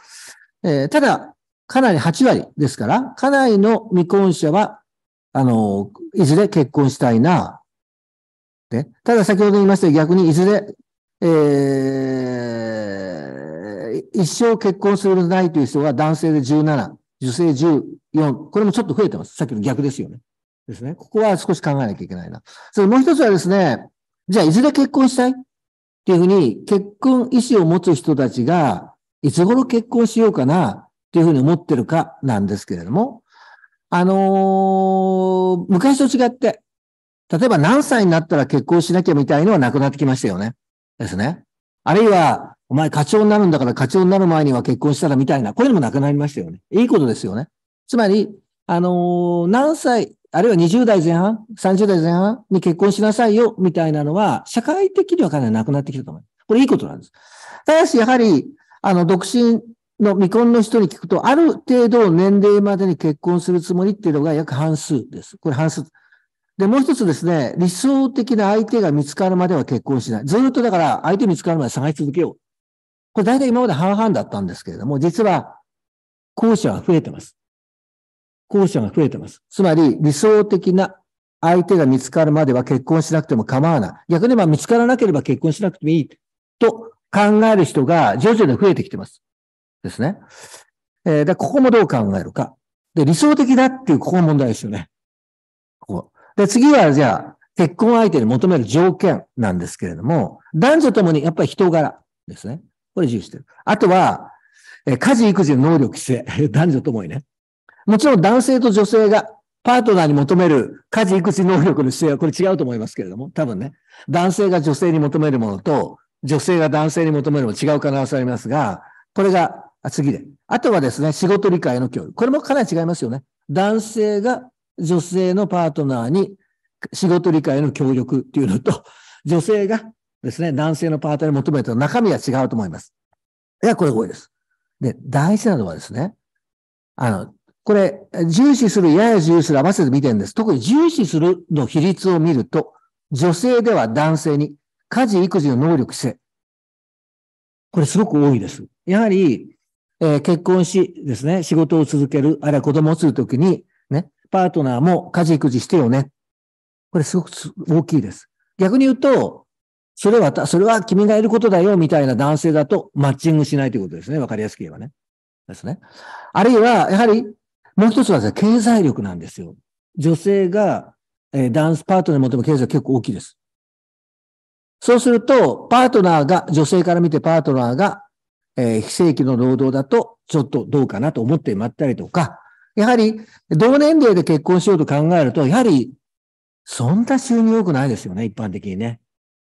えー、ただ、かなり8割ですから、かなりの未婚者は、あのー、いずれ結婚したいな。で、ただ先ほど言いました逆にいずれ、えー、一生結婚するのないという人が男性で17、女性14、これもちょっと増えてます。さっきの逆ですよね。ですね。ここは少し考えなきゃいけないな。それもう一つはですね、じゃあいずれ結婚したいっていうふうに、結婚意思を持つ人たちが、いつ頃結婚しようかなっていうふうに思ってるかなんですけれども、あのー、昔と違って、例えば何歳になったら結婚しなきゃみたいのはなくなってきましたよね。ですね。あるいは、お前課長になるんだから課長になる前には結婚したらみたいな、こうういのもなくなりましたよね。いいことですよね。つまり、あのー、何歳、あるいは20代前半、30代前半に結婚しなさいよ、みたいなのは、社会的にはかなりなくなってきたと思います。これいいことなんです。ただし、やはり、あの、独身の未婚の人に聞くと、ある程度年齢までに結婚するつもりっていうのが約半数です。これ半数。で、もう一つですね、理想的な相手が見つかるまでは結婚しない。ずっとだから、相手見つかるまで探し続けよう。これ大体今まで半々だったんですけれども、実は、後者が増えてます。後者が増えてます。つまり、理想的な相手が見つかるまでは結婚しなくても構わない。逆にまあ見つからなければ結婚しなくてもいいと考える人が徐々に増えてきてます。ですね。えー、だここもどう考えるか。で、理想的だっていう、ここ問題ですよね。ここ。で、次は、じゃあ、結婚相手に求める条件なんですけれども、男女ともにやっぱり人柄ですね。これ重視してる。あとは、え家事、育児の能力、規制。(laughs) 男女ともにね。もちろん男性と女性がパートナーに求める家事、育児能力の姿勢はこれ違うと思いますけれども、多分ね、男性が女性に求めるものと、女性が男性に求めるも違う可能性ありますが、これが次で。あとはですね、仕事理解の教育。これもかなり違いますよね。男性が女性のパートナーに仕事理解の協力っていうのと、女性がですね、男性のパートナーに求めると中身は違うと思います。いや、これ多いです。で、大事なのはですね、あの、これ、重視する、やや重視する合わせて見てるんです。特に重視するの比率を見ると、女性では男性に家事、育児の能力、性。これすごく多いです。やはり、えー、結婚しですね、仕事を続ける、あるいは子供をするときに、ね、パートナーも家事、育児してよね。これすごく大きいです。逆に言うと、それは、それは君がいることだよ、みたいな男性だとマッチングしないということですね。わかりやすく言えばね。ですね。あるいは、やはり、もう一つはですね、経済力なんですよ。女性が、えー、ダンスパートナーに求める経済は結構大きいです。そうすると、パートナーが、女性から見てパートナーが、えー、非正規の労働だと、ちょっとどうかなと思ってまったりとか、やはり、同年齢で結婚しようと考えると、やはり、そんな収入良くないですよね、一般的にね。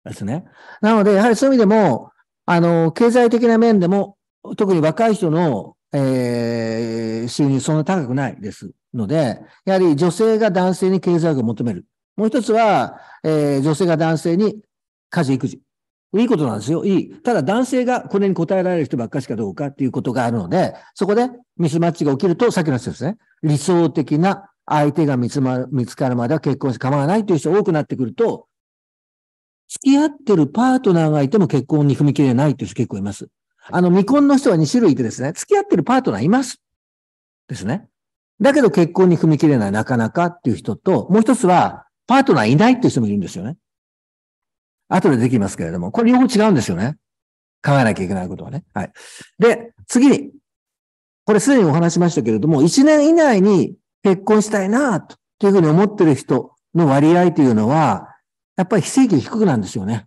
ですね。なので、やはりそういう意味でも、あの、経済的な面でも、特に若い人の、えー、収入そんな高くないですので、やはり女性が男性に経済学を求める。もう一つは、えー、女性が男性に家事育児。いいことなんですよ。いい。ただ男性がこれに応えられる人ばっかしかどうかっていうことがあるので、そこでミスマッチが起きると、さっきの話ですね。理想的な相手が見つ,、ま、見つかるまでは結婚して構わないという人が多くなってくると、付き合ってるパートナーがいても結婚に踏み切れないっていう人結構います。あの、未婚の人は2種類いてですね、付き合ってるパートナーいます。ですね。だけど結婚に踏み切れないなかなかっていう人と、もう一つは、パートナーいないっていう人もいるんですよね。後でできますけれども、これ両方違うんですよね。考えなきゃいけないことはね。はい。で、次に、これすでにお話しましたけれども、1年以内に結婚したいな、というふうに思ってる人の割合というのは、やっぱり非正規低くなんですよね。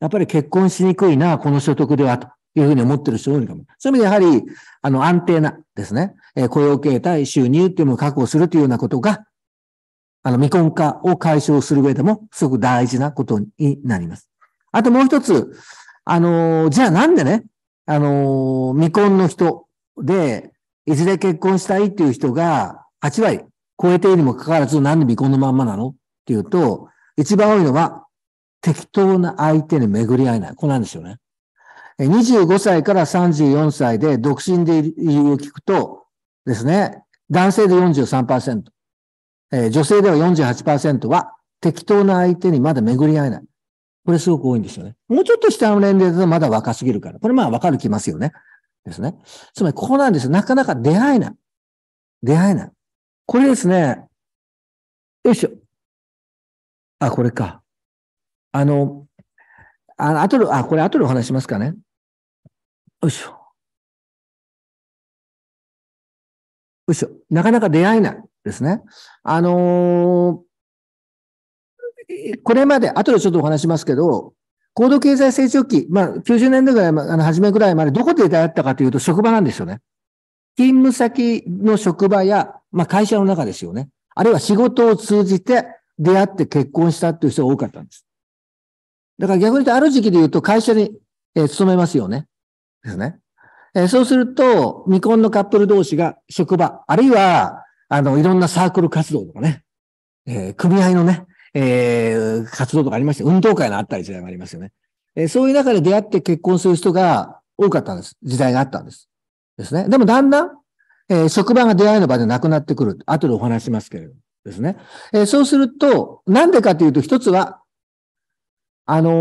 やっぱり結婚しにくいな、この所得では、というふうに思ってる人多いかも。そういう意味でやはり、あの、安定なですね、えー、雇用形態、収入っていうのを確保するというようなことが、あの、未婚化を解消する上でも、すごく大事なことになります。あともう一つ、あのー、じゃあなんでね、あのー、未婚の人で、いずれ結婚したいっていう人が8割超えているにもかかわらず、なんで未婚のまんまなのっていうと、一番多いのは、適当な相手に巡り合えない。これなんですよね。25歳から34歳で独身で理由を聞くとですね、男性で43%、えー、女性では48%は適当な相手にまだ巡り合えない。これすごく多いんですよね。もうちょっと下の年齢だとまだ若すぎるから。これまあわかる気ますよね。ですね。つまりここなんですよ。なかなか出会えない。出会えない。これですね。よいしょ。あ、これか。あの、あとで、あ、これ後でお話しますかね。よいしょ。よいしょ。なかなか出会えないですね。あのー、これまで、後でちょっとお話しますけど、高度経済成長期、まあ、90年代ぐらい、あの、初めぐらいまでどこで出会ったかというと、職場なんですよね。勤務先の職場や、まあ、会社の中ですよね。あるいは仕事を通じて、出会って結婚したっていう人が多かったんです。だから逆に言うと、ある時期で言うと会社に、え勤めますよね。ですね。えそうすると、未婚のカップル同士が職場、あるいは、あの、いろんなサークル活動とかね、えー、組合のね、えー、活動とかありまして、運動会のあったり時代がありますよね。えー、そういう中で出会って結婚する人が多かったんです。時代があったんです。ですね。でもだんだん、え職場が出会いの場でなくなってくる。後でお話しますけれども。ですね。えー、そうすると、なんでかというと、一つは、あの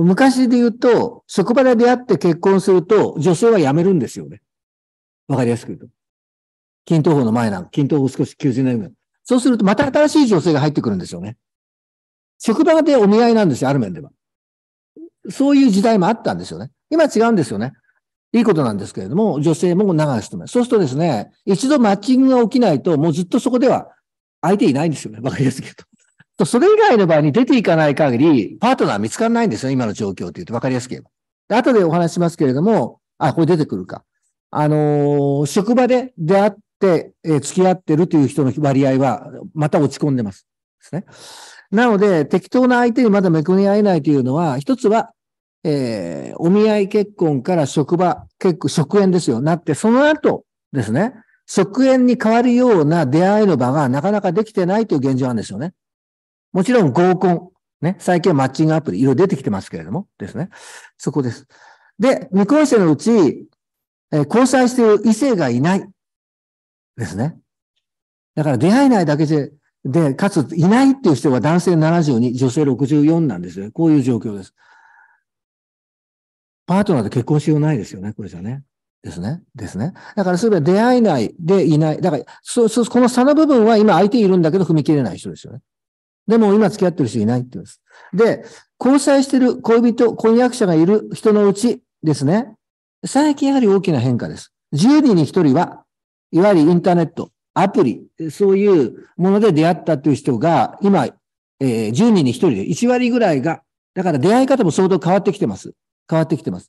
ー、昔で言うと、職場で出会って結婚すると、女性は辞めるんですよね。わかりやすく言うと。均等法の前なの。均等法少し90年ぐそうすると、また新しい女性が入ってくるんですよね。職場でお見合いなんですよ、ある面では。そういう時代もあったんですよね。今違うんですよね。いいことなんですけれども、女性も長くしてます。そうするとですね、一度マッチングが起きないと、もうずっとそこでは相手いないんですよね。わかりやすく言うと。とそれ以外の場合に出ていかない限り、パートナー見つからないんですよ。今の状況って言うとわかりやすく言えば。で、後でお話しますけれども、あ、これ出てくるか。あのー、職場で出会って、えー、付き合ってるという人の割合は、また落ち込んでます。ですね。なので、適当な相手にまだめくに合えないというのは、一つは、えー、お見合い結婚から職場、結構、職縁ですよ、なって、その後ですね、側縁に変わるような出会いの場がなかなかできてないという現状なんですよね。もちろん合コン、ね、最近はマッチングアプリ、いろいろ出てきてますけれども、ですね。そこです。で、未婚者のうち、え交際している異性がいない。ですね。だから出会えないだけで、で、かついないっていう人が男性72、女性64なんですよ。こういう状況です。パートナーと結婚しようないですよね、これじゃね。ですね。ですね。だから、そえば、出会えないでいない。だから、そう、そう、この差の部分は今相手いるんだけど踏み切れない人ですよね。でも今付き合ってる人いないって言うんです。で、交際してる恋人、婚約者がいる人のうちですね。最近やはり大きな変化です。10人に1人は、いわゆるインターネット、アプリ、そういうもので出会ったという人が、今、えー、10人に1人で1割ぐらいが、だから出会い方も相当変わってきてます。変わってきてます。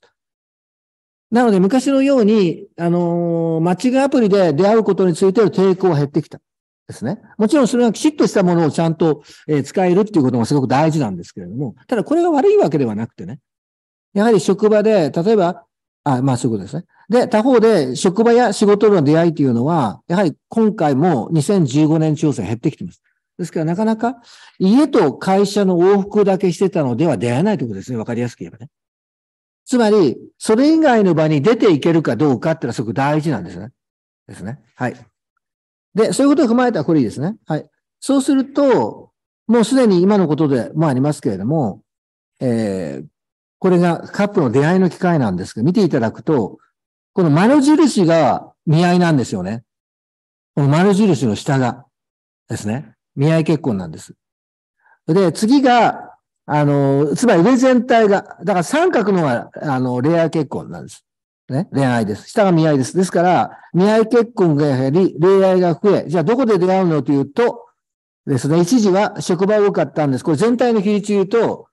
なので昔のように、あのー、マッチングアプリで出会うことについての抵抗は減ってきた。ですね。もちろんそれはきちっとしたものをちゃんと、えー、使えるっていうこともすごく大事なんですけれども、ただこれが悪いわけではなくてね。やはり職場で、例えば、あ、まあそういうことですね。で、他方で職場や仕事との出会いというのは、やはり今回も2015年調査減ってきてます。ですからなかなか家と会社の往復だけしてたのでは出会えないということですね。わかりやすく言えばね。つまり、それ以外の場に出ていけるかどうかってのはすごく大事なんですね。ですね。はい。で、そういうことを踏まえたらこれいいですね。はい。そうすると、もうすでに今のことでもありますけれども、えー、これがカップの出会いの機会なんですけど、見ていただくと、この丸印が見合いなんですよね。この丸印の下がですね。見合い結婚なんです。で、次があの、つまり上全体が、だから三角のが、あの、恋愛結婚なんです。ね、恋愛です。下が見合いです。ですから、見合い結婚がやはり、恋愛が増え、じゃあどこで出会うのというと、ですね、一時は職場が多かったんです。これ全体の比率言うと、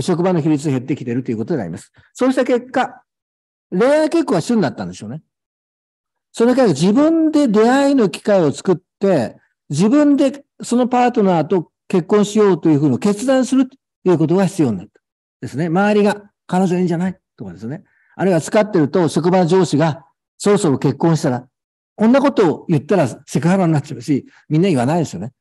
職場の比率減ってきてるということになります。そうした結果、恋愛結婚は主になったんでしょうね。その結果、自分で出会いの機会を作って、自分でそのパートナーと結婚しようというふうに決断するいうことが必要になった。ですね。周りが、彼女いいんじゃないとかですね。あるいは使ってると、職場の上司が、そろそろ結婚したら、こんなことを言ったらセクハラになっちゃうし、みんな言わないですよね。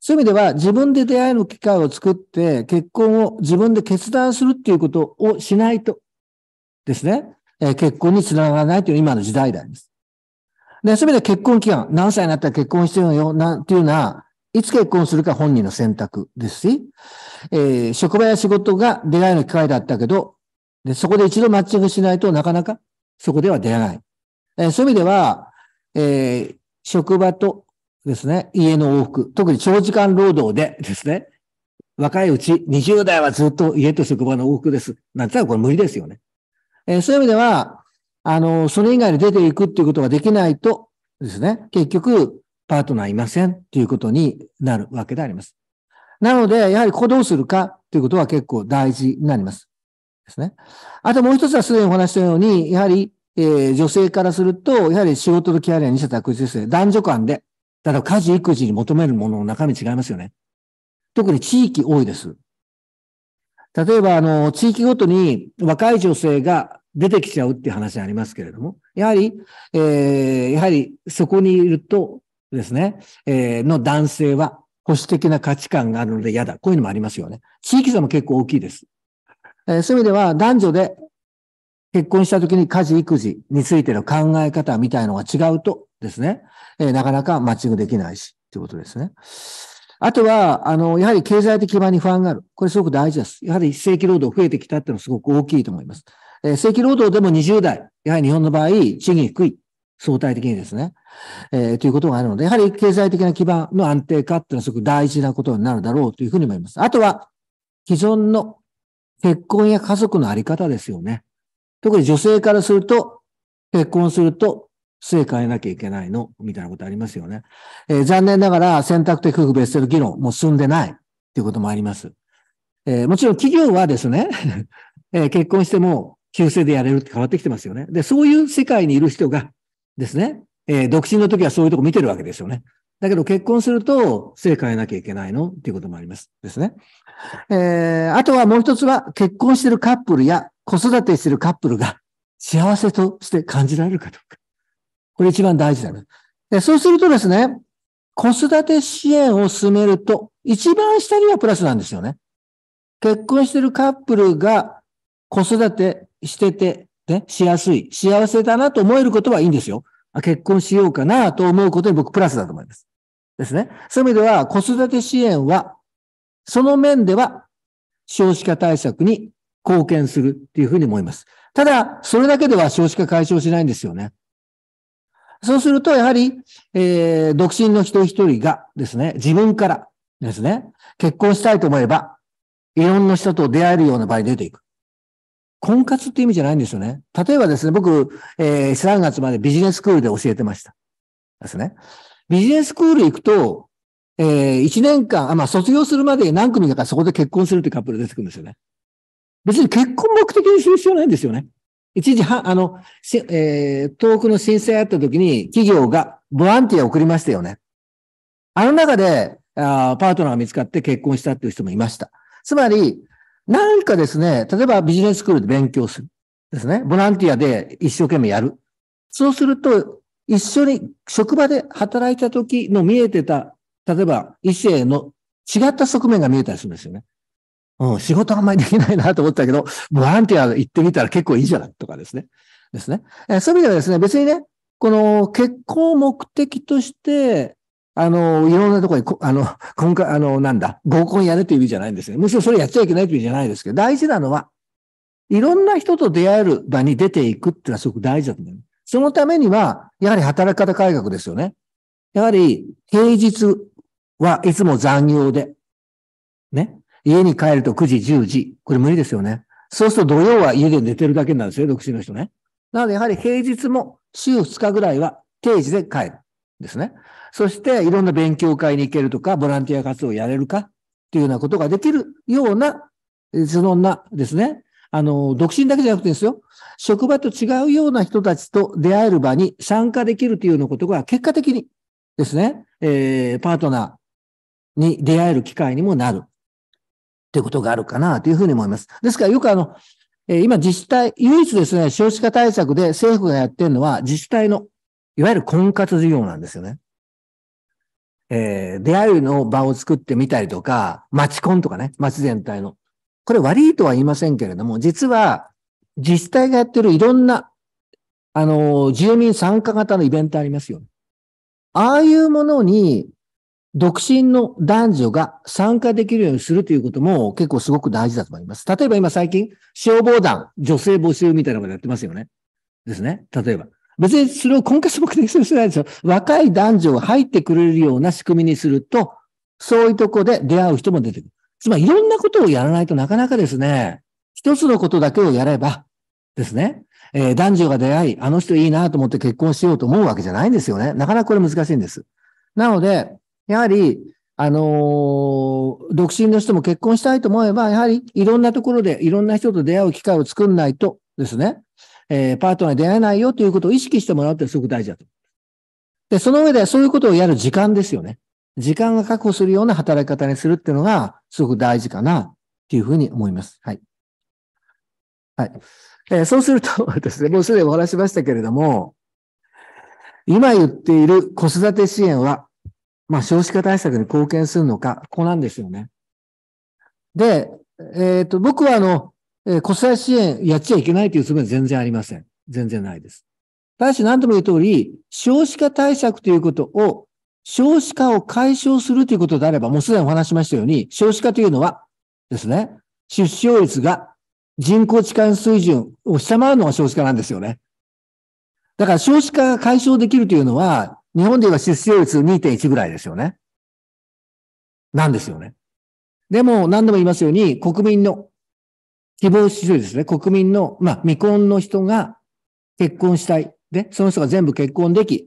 そういう意味では、自分で出会いの機会を作って、結婚を自分で決断するっていうことをしないと、ですね、え結婚につながらないという今の時代であります。で、そういう意味で結婚期間、何歳になったら結婚してるのよ、なんていうのは、いつ結婚するか本人の選択ですし、えー、職場や仕事が出会いの機会だったけど、でそこで一度マッチングしないとなかなかそこでは出会えない。えー、そういう意味では、えー、職場とですね、家の往復、特に長時間労働でですね、若いうち20代はずっと家と職場の往復です。なんて言ったらこれ無理ですよね。えー、そういう意味では、あの、それ以外に出ていくっていうことができないとですね、結局、パートナーいませんということになるわけであります。なので、やはりここどうするかということは結構大事になります。ですね。あともう一つはすでにお話したように、やはり、えー、女性からすると、やはり仕事とキャリアにした択肢ですね。男女間で、例えば家事、育児に求めるものの中身違いますよね。特に地域多いです。例えば、あの、地域ごとに若い女性が出てきちゃうっていう話ありますけれども、やはり、えー、やはりそこにいると、ですね、えー、の男性は保守的な価値観があるので嫌だ。こういうのもありますよね。地域差も結構大きいです。えー、そういう意味では男女で結婚した時に家事、育児についての考え方みたいのが違うとですね、えー、なかなかマッチングできないし、ということですね。あとは、あの、やはり経済的基盤に不安がある。これすごく大事です。やはり正規労働増えてきたっていうのはすごく大きいと思います。えー、正規労働でも20代、やはり日本の場合、賃金低い。相対的にですね、えー、ということがあるので、やはり経済的な基盤の安定化っていうのはすごく大事なことになるだろうというふうに思います。あとは、既存の結婚や家族のあり方ですよね。特に女性からすると、結婚すると、性変えなきゃいけないの、みたいなことありますよね。えー、残念ながら、選択的夫婦別姓の議論も進んでないということもあります。えー、もちろん企業はですね (laughs) えー、結婚しても、旧姓でやれるって変わってきてますよね。で、そういう世界にいる人がですね。えー、独身の時はそういうとこ見てるわけですよね。だけど結婚すると性変えなきゃいけないのっていうこともあります。ですね。えー、あとはもう一つは結婚してるカップルや子育てしてるカップルが幸せとして感じられるかどうか。これ一番大事だね。そうするとですね、子育て支援を進めると一番下にはプラスなんですよね。結婚してるカップルが子育てしててね、しやすい。幸せだなと思えることはいいんですよ。結婚しようかなと思うことに僕プラスだと思います。ですね。そういう意味では、子育て支援は、その面では少子化対策に貢献するっていうふうに思います。ただ、それだけでは少子化解消しないんですよね。そうすると、やはり、えー、独身の人一人がですね、自分からですね、結婚したいと思えば、いろんな人と出会えるような場合に出ていく。婚活って意味じゃないんですよね。例えばですね、僕、えー、3月までビジネススクールで教えてました。ですね。ビジネススクール行くと、えー、1年間、あまあ、卒業するまで何組かそこで結婚するってカップル出てくるんですよね。別に結婚目的にする必要ないんですよね。一時は、あの、えー、遠くの申請あった時に企業がボランティアを送りましたよね。あの中で、あパートナーが見つかって結婚したっていう人もいました。つまり、何かですね、例えばビジネススクールで勉強する。ですね。ボランティアで一生懸命やる。そうすると、一緒に職場で働いた時の見えてた、例えば異性の違った側面が見えたりするんですよね。うん、仕事あんまりできないなと思ったけど、ボランティア行ってみたら結構いいじゃないとかですね。ですね。そういう意味ではですね、別にね、この結婚を目的としてあの、いろんなところにこ、あの、今回、あの、なんだ、合コンやれという意味じゃないんですね。むしろそれやっちゃいけないという意味じゃないですけど、大事なのは、いろんな人と出会える場に出ていくっていうのはすごく大事だと思う。そのためには、やはり働き方改革ですよね。やはり、平日はいつも残業で、ね。家に帰ると9時、10時。これ無理ですよね。そうすると土曜は家で寝てるだけなんですよ、独身の人ね。なので、やはり平日も週2日ぐらいは定時で帰る。ですね。そしていろんな勉強会に行けるとか、ボランティア活動をやれるかっていうようなことができるような、そんなですね、あの、独身だけじゃなくてですよ、職場と違うような人たちと出会える場に参加できるというようなことが結果的にですね、えー、パートナーに出会える機会にもなるっいうことがあるかなというふうに思います。ですからよくあの、え今自治体、唯一ですね、少子化対策で政府がやってるのは自治体のいわゆる婚活事業なんですよね。えー、出会いの場を作ってみたりとか、街コンとかね、街全体の。これ悪いとは言いませんけれども、実は自治体がやってるいろんな、あの、住民参加型のイベントありますよ、ああいうものに、独身の男女が参加できるようにするということも結構すごく大事だと思います。例えば今最近、消防団、女性募集みたいなことやってますよね。ですね。例えば。別にそれを根結目的する必要ないですよ。若い男女が入ってくれるような仕組みにすると、そういうとこで出会う人も出てくる。つまりいろんなことをやらないとなかなかですね、一つのことだけをやればですね、えー、男女が出会い、あの人いいなと思って結婚しようと思うわけじゃないんですよね。なかなかこれ難しいんです。なので、やはり、あのー、独身の人も結婚したいと思えば、やはりいろんなところでいろんな人と出会う機会を作んないとですね、えー、パートナーに出会えないよということを意識してもらうってすごく大事だと。で、その上でそういうことをやる時間ですよね。時間が確保するような働き方にするっていうのが、すごく大事かな、っていうふうに思います。はい。はい。えー、そうすると (laughs) ですね、もうすでにお話しましたけれども、今言っている子育て支援は、まあ、少子化対策に貢献するのか、ここなんですよね。で、えっ、ー、と、僕はあの、え国際支援やっちゃいけないというつもりは全然ありません。全然ないです。ただし何度も言う通り、少子化対策ということを、少子化を解消するということであれば、もうすでにお話しましたように、少子化というのはですね、出生率が人口痴漢水準を下回るのが少子化なんですよね。だから少子化が解消できるというのは、日本で言えば出生率2.1ぐらいですよね。なんですよね。でも何度も言いますように、国民の希望市場ですね。国民の、まあ、未婚の人が結婚したい。で、その人が全部結婚でき、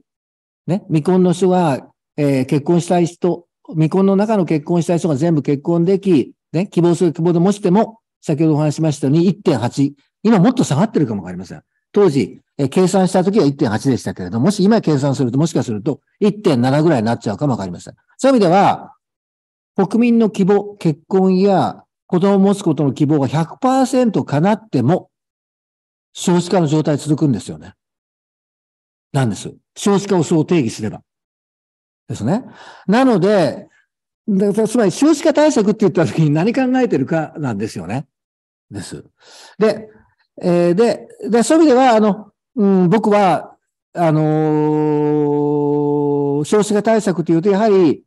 ね、未婚の人が、えー、結婚したい人、未婚の中の結婚したい人が全部結婚でき、ね、希望する希望でもしても、先ほどお話しましたように1.8。今もっと下がってるかもわかりません。当時、えー、計算した時は1.8でしたけれども、し今計算するともしかすると1.7ぐらいになっちゃうかもわかりません。そういう意味では、国民の希望、結婚や子供を持つことの希望が100%叶っても、少子化の状態続くんですよね。なんです。少子化をそう定義すれば。ですね。なので、つまり少子化対策って言った時に何考えてるかなんですよね。です。で、えー、で、で、そういう意味では、あの、うん、僕は、あのー、少子化対策というと、やはり、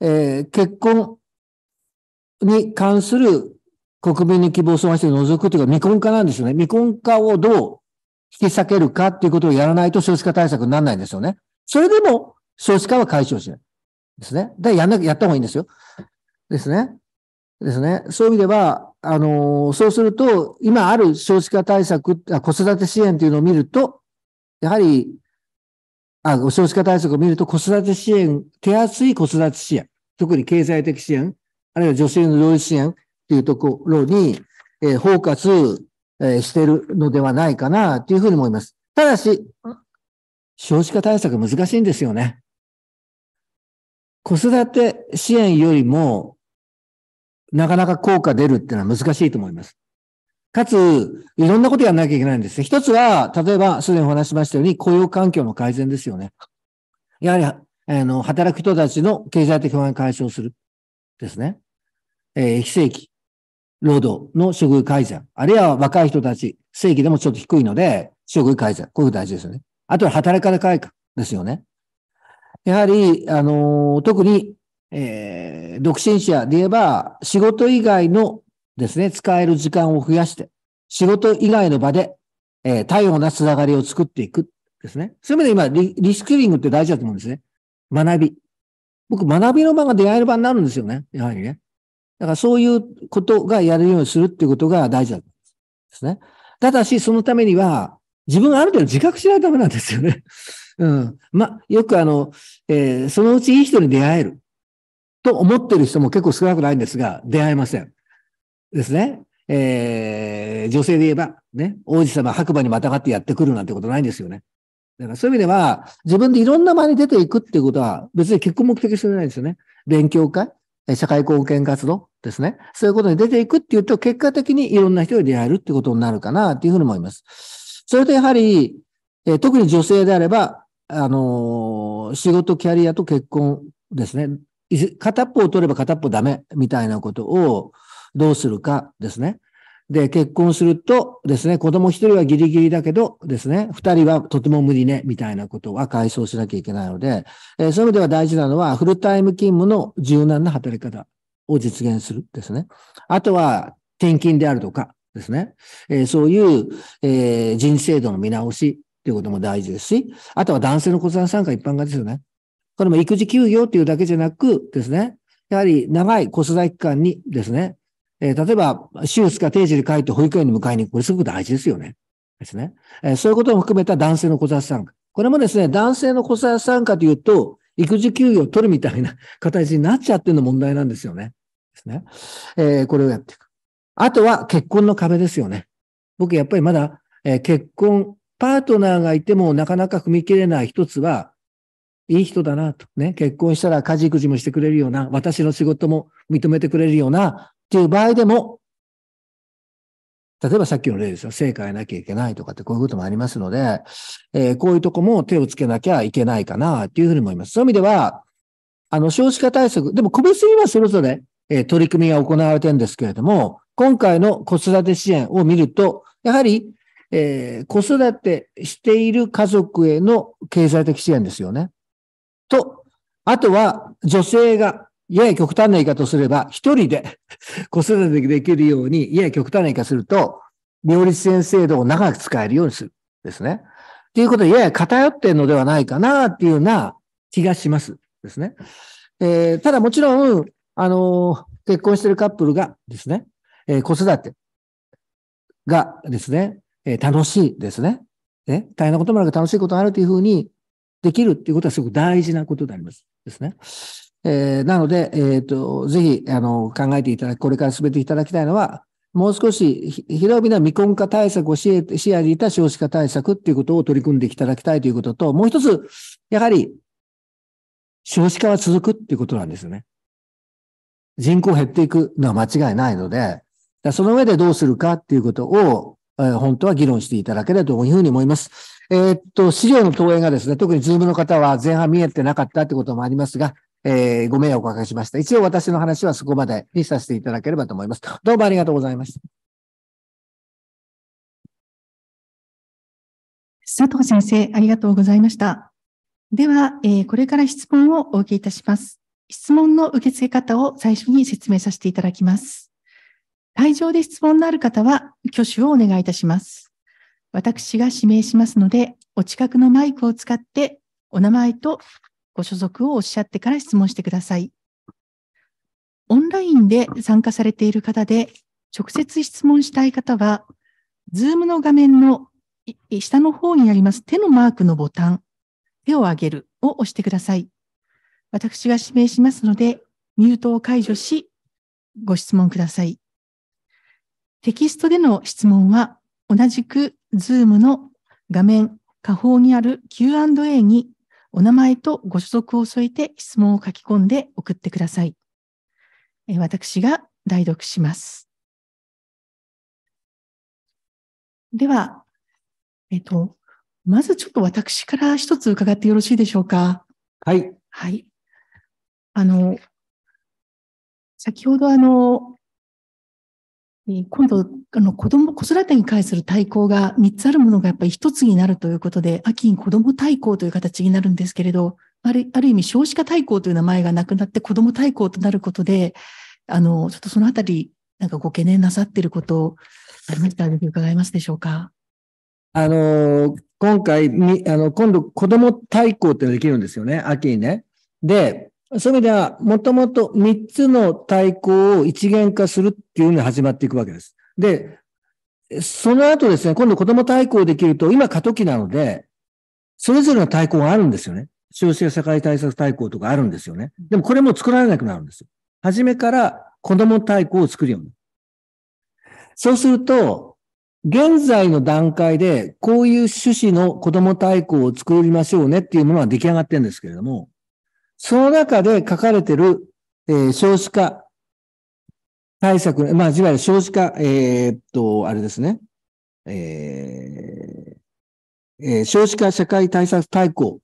えー、結婚に関する国民の希望を損して除くというか未婚化なんですよね。未婚化をどう引き裂けるかっていうことをやらないと少子化対策にならないんですよね。それでも少子化は解消しない。ですね。で、やんなきゃ、やった方がいいんですよ。ですね。ですね。そういう意味では、あのー、そうすると、今ある少子化対策、子育て支援というのを見ると、やはり、あ、少子化対策を見ると、子育て支援、手厚い子育て支援、特に経済的支援、あるいは女性の同意支援っていうところに、えー、フえー、してるのではないかなというふうに思います。ただし、少子化対策難しいんですよね。子育て支援よりも、なかなか効果出るっていうのは難しいと思います。かつ、いろんなことやんなきゃいけないんです一つは、例えば、すでにお話しましたように、雇用環境の改善ですよね。やはり、あの、働く人たちの経済的不安解消する。ですね。えー、非正規労働の処遇改善、あるいは若い人たち、正規でもちょっと低いので、処遇改善、こういうこ大事ですよね。あとは働き方改革ですよね。やはり、あのー、特に、えー、独身者で言えば、仕事以外のですね、使える時間を増やして、仕事以外の場で、えー、多様なつながりを作っていくですね。そういう意味で今リ、リスキリングって大事だと思うんですね。学び。僕、学びの場が出会える場になるんですよね。やはりね。だからそういうことがやれるようにするっていうことが大事なんですね。ただし、そのためには、自分がある程度自覚しないためなんですよね。(laughs) うん。ま、よくあの、えー、そのうちいい人に出会える。と思ってる人も結構少なくないんですが、出会えません。ですね。えー、女性で言えば、ね、王子様白馬にまたがってやってくるなんてことないんですよね。だからそういう意味では、自分でいろんな場に出ていくっていうことは、別に結婚目的してないんですよね。勉強会社会貢献活動ですね。そういうことに出ていくっていうと、結果的にいろんな人に出会えるってことになるかなっていうふうに思います。それとやはり、え特に女性であれば、あのー、仕事、キャリアと結婚ですね。片っぽを取れば片っぽダメみたいなことをどうするかですね。で、結婚するとですね、子供一人はギリギリだけどですね、二人はとても無理ね、みたいなことは回想しなきゃいけないので、えー、そういう意味では大事なのは、フルタイム勤務の柔軟な働き方を実現するですね。あとは、転勤であるとかですね、えー、そういう、えー、人制度の見直しということも大事ですし、あとは男性の子さん参加一般化ですよね。これも育児休業っていうだけじゃなくですね、やはり長い子育て期間にですね、えー、例えば、週2日定時で帰って保育園に迎えに行く。これすごく大事ですよね。ですね。えー、そういうことも含めた男性の子育て参加。これもですね、男性の子育て参加というと、育児休業を取るみたいな形になっちゃってるの問題なんですよね。ですね。えー、これをやっていく。あとは結婚の壁ですよね。僕やっぱりまだ、えー、結婚、パートナーがいてもなかなか踏み切れない一つは、いい人だなと。ね。結婚したら家事育児もしてくれるような、私の仕事も認めてくれるようなっていう場合でも、例えばさっきの例ですよ。成果やなきゃいけないとかってこういうこともありますので、えー、こういうとこも手をつけなきゃいけないかなっていうふうに思います。そういう意味では、あの、少子化対策、でも個別にはそれぞれ、えー、取り組みが行われてるんですけれども、今回の子育て支援を見ると、やはり、えー、子育てしている家族への経済的支援ですよね。と、あとは女性がやや極端な言い方をすれば、一人で (laughs) 子育てできるように、やや極端な言い方すると、両立支援制度を長く使えるようにする。ですね。っていうことで、やや偏っているのではないかな、っていうような気がします。ですね。えー、ただもちろん、あのー、結婚してるカップルがですね、えー、子育てがですね、え楽しいですね。ね、大変なこともなく楽しいことがあるというふうにできるっていうことはすごく大事なことであります。ですね。えー、なので、えっ、ー、と、ぜひ、あの、考えていただき、これから進めていただきたいのは、もう少し広いな未婚化対策を視野視野にいた少子化対策っていうことを取り組んでいただきたいということと、もう一つ、やはり、少子化は続くっていうことなんですよね。人口減っていくのは間違いないので、その上でどうするかっていうことを、えー、本当は議論していただければというふうに思います。えー、っと、資料の投影がですね、特にズームの方は前半見えてなかったってこともありますが、えー、ご迷惑をおかけしました。一応私の話はそこまでにさせていただければと思います。どうもありがとうございました。佐藤先生、ありがとうございました。では、えー、これから質問をお受けいたします。質問の受け付け方を最初に説明させていただきます。会場で質問のある方は挙手をお願いいたします。私が指名しますので、お近くのマイクを使ってお名前とご所属をおっしゃってから質問してください。オンラインで参加されている方で、直接質問したい方は、ズームの画面の下の方にあります手のマークのボタン、手を上げるを押してください。私が指名しますので、ミュートを解除し、ご質問ください。テキストでの質問は、同じくズームの画面下方にある Q&A にお名前とご所属を添えて質問を書き込んで送ってください。私が代読します。では、えっと、まずちょっと私から一つ伺ってよろしいでしょうか。はい。はい。あの、先ほどあの、今度、あの、子供、子育てに関する対抗が3つあるものがやっぱり1つになるということで、秋に子供対抗という形になるんですけれど、ある、ある意味少子化対抗という名前がなくなって子供対抗となることで、あの、ちょっとそのあたり、なんかご懸念なさっていることを、ありましたら伺えますでしょうか。あの、今回、あの、今度、子供対抗ってできるんですよね、秋にね。で、そういう意味では、もともと3つの対抗を一元化するっていうのが始まっていくわけです。で、その後ですね、今度子供対抗できると、今過渡期なので、それぞれの対抗があるんですよね。少子化社会対策対抗とかあるんですよね。でもこれも作られなくなるんですよ。初めから子供対抗を作るようにそうすると、現在の段階でこういう趣旨の子供対抗を作りましょうねっていうものは出来上がってるんですけれども、その中で書かれてる、えー、少子化対策、まあ、いわゆる少子化、えー、っと、あれですね、えーえー、少子化社会対策大綱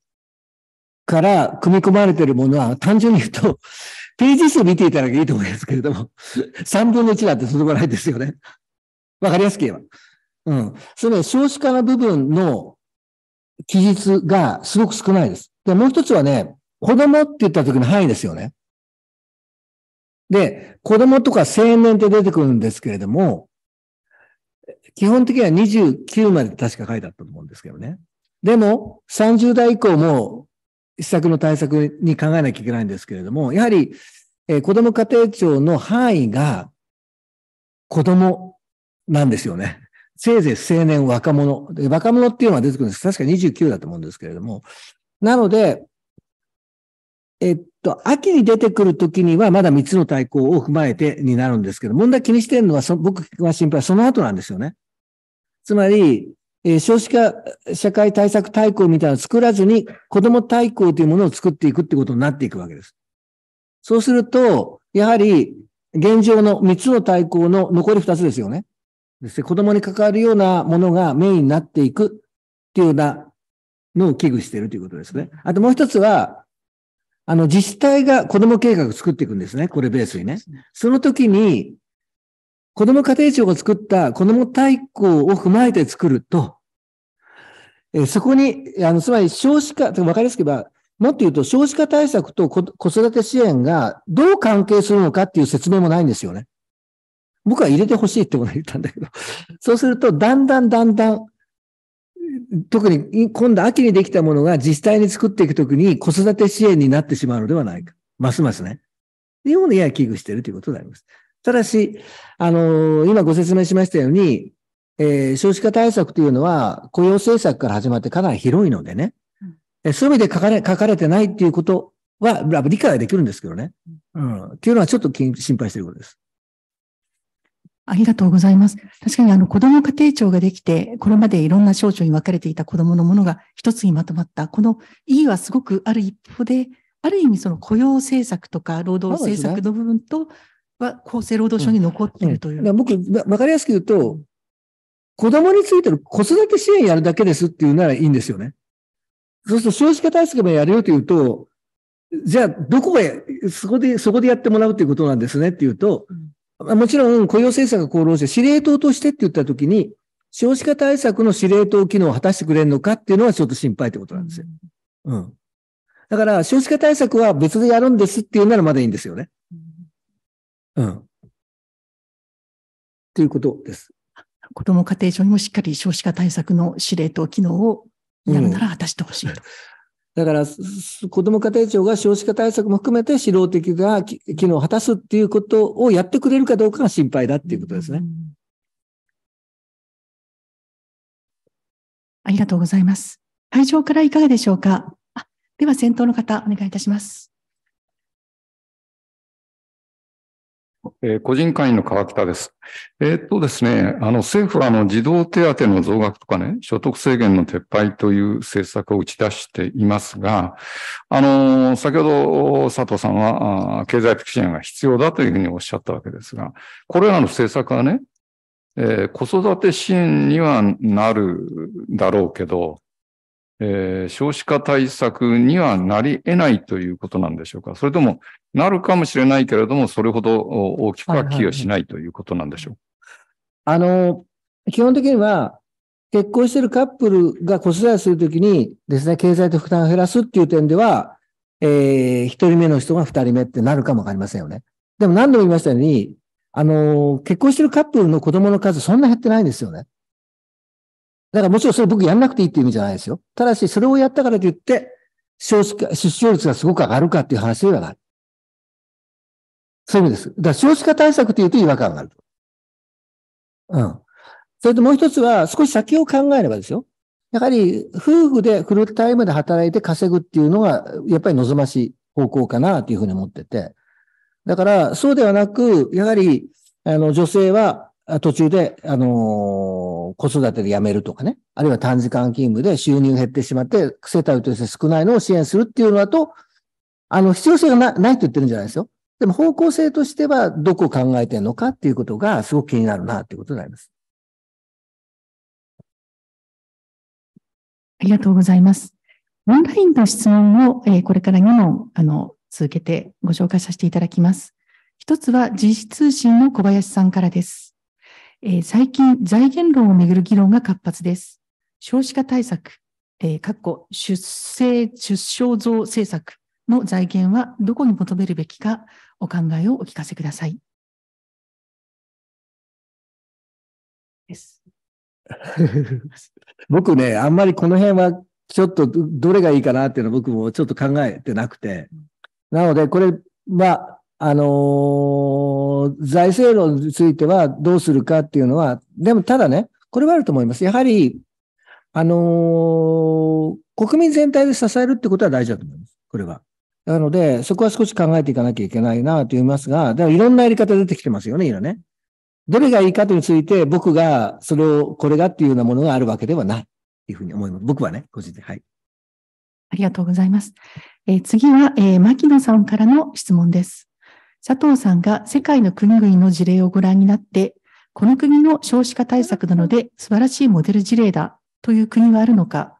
から組み込まれているものは、単純に言うと、(laughs) ページ数見ていただけばいいと思いますけれども、3 (laughs) 分の1だってそのぐらいですよね。(laughs) わかりやすく言えば。うん。それ少子化の部分の記述がすごく少ないです。で、もう一つはね、子供って言った時の範囲ですよね。で、子供とか青年って出てくるんですけれども、基本的には29まで確か書いてあったと思うんですけどね。でも、30代以降も施策の対策に考えなきゃいけないんですけれども、やはり、えー、子供家庭庁の範囲が子供なんですよね。せいぜい青年、若者。若者っていうのは出てくるんです。確か29だと思うんですけれども。なので、えっと、秋に出てくるときには、まだ3つの対抗を踏まえてになるんですけど、問題気にしてるのは、僕が心配はその後なんですよね。つまり、えー、少子化社会対策大綱みたいなのを作らずに、子供大綱というものを作っていくってことになっていくわけです。そうすると、やはり、現状の3つの対抗の残り2つですよね。ですね。子供に関わるようなものがメインになっていくっていうようなのを危惧しているということですね。あともう一つは、あの、自治体が子ども計画作っていくんですね。これベースにね。その時に、子ども家庭庁が作った子ども対を踏まえて作ると、えそこに、あの、つまり少子化、わかりやすく言えば、もっと言うと少子化対策と子育て支援がどう関係するのかっていう説明もないんですよね。僕は入れてほしいってこと言ったんだけど、そうすると、だんだんだんだん特に今度秋にできたものが自治体に作っていくときに子育て支援になってしまうのではないか。ますますね。日本でやや危惧しているということであります。ただし、あのー、今ご説明しましたように、えー、少子化対策というのは雇用政策から始まってかなり広いのでね。うん、そういう意味で書かれ書かれてないっていうことは理解はできるんですけどね。うん。っていうのはちょっと心配していることです。ありがとうございます。確かにあの子ども家庭庁ができて、これまでいろんな省庁に分かれていた子どものものが一つにまとまった、この意義はすごくある一方で、ある意味その雇用政策とか労働政策の部分とは厚生労働省に残っているという。うんうん、僕、わかりやすく言うと、子供についての子育て支援やるだけですっていうならいいんですよね。そうすると少子化対策もやるよというと、じゃあ、どこへ、そこで、そこでやってもらうということなんですねっていうと、うんもちろん雇用政策が功労て、司令塔としてって言ったときに、少子化対策の司令塔機能を果たしてくれるのかっていうのはちょっと心配ってことなんですよ。うん。だから、少子化対策は別でやるんですっていうならまだいいんですよね。うん。ということです。子ども家庭庁にもしっかり少子化対策の司令塔機能をやるなら果たしてほしいと。(laughs) だから、子ども家庭庁が少子化対策も含めて、指導的が機能を果たすっていうことをやってくれるかどうかが心配だっていうことですね。ありがとうございます。会場からいかがでしょうか。あでは、先頭の方、お願いいたします。え個人会員の川北です。えー、っとですね、あの政府はあの児童手当の増額とかね、所得制限の撤廃という政策を打ち出していますが、あの、先ほど佐藤さんは経済的支援が必要だというふうにおっしゃったわけですが、これらの政策はね、えー、子育て支援にはなるだろうけど、えー、少子化対策にはなり得ないということなんでしょうかそれとも、なるかもしれないけれども、それほど大きくは寄与しないということなんでしょうあの、基本的には、結婚しているカップルが子育てするときにですね、経済的負担を減らすっていう点では、えー、一人目の人が二人目ってなるかもわかりませんよね。でも何度も言いましたように、あの、結婚しているカップルの子供の数そんな減ってないんですよね。だからもちろんそれ僕やんなくていいっていう意味じゃないですよ。ただし、それをやったからといって、少子化、出生率がすごく上がるかっていう話ではない。そういう意味です。だから少子化対策というと違和感があるうん。それともう一つは、少し先を考えればですよ。やはり、夫婦でフルタイムで働いて稼ぐっていうのが、やっぱり望ましい方向かなというふうに思ってて。だから、そうではなく、やはり、あの、女性は、途中で、あの子育てで辞めるとかね、あるいは短時間勤務で収入減ってしまって、世帯として少ないのを支援するっていうのだと、あの、必要性がないと言ってるんじゃないですよ。でも方向性としては、どこを考えてるのかっていうことが、すごく気になるな、ということになります。ありがとうございます。オンラインの質問を、えこれから2問、あの、続けてご紹介させていただきます。一つは、時事通信の小林さんからです。えー、最近、財源論をめぐる議論が活発です。少子化対策、えー、かっこ出生、出生増政策の財源はどこに求めるべきか、お考えをお聞かせください。です。(laughs) 僕ね、あんまりこの辺はちょっとどれがいいかなっていうのは僕もちょっと考えてなくて。なので、これは、あのー、財政論についてはどうするかっていうのは、でもただね、これはあると思います。やはり、あのー、国民全体で支えるってことは大事だと思います。これは。なので、そこは少し考えていかなきゃいけないなと言いますが、でもいろんなやり方出てきてますよね、今ね。どれがいいかとについて、僕が、それを、これがっていうようなものがあるわけではない。というふうに思います。僕はね、個人で。はい。ありがとうございます。えー、次は、えー、牧野さんからの質問です。佐藤さんが世界の国々の事例をご覧になって、この国の少子化対策なので素晴らしいモデル事例だという国はあるのか、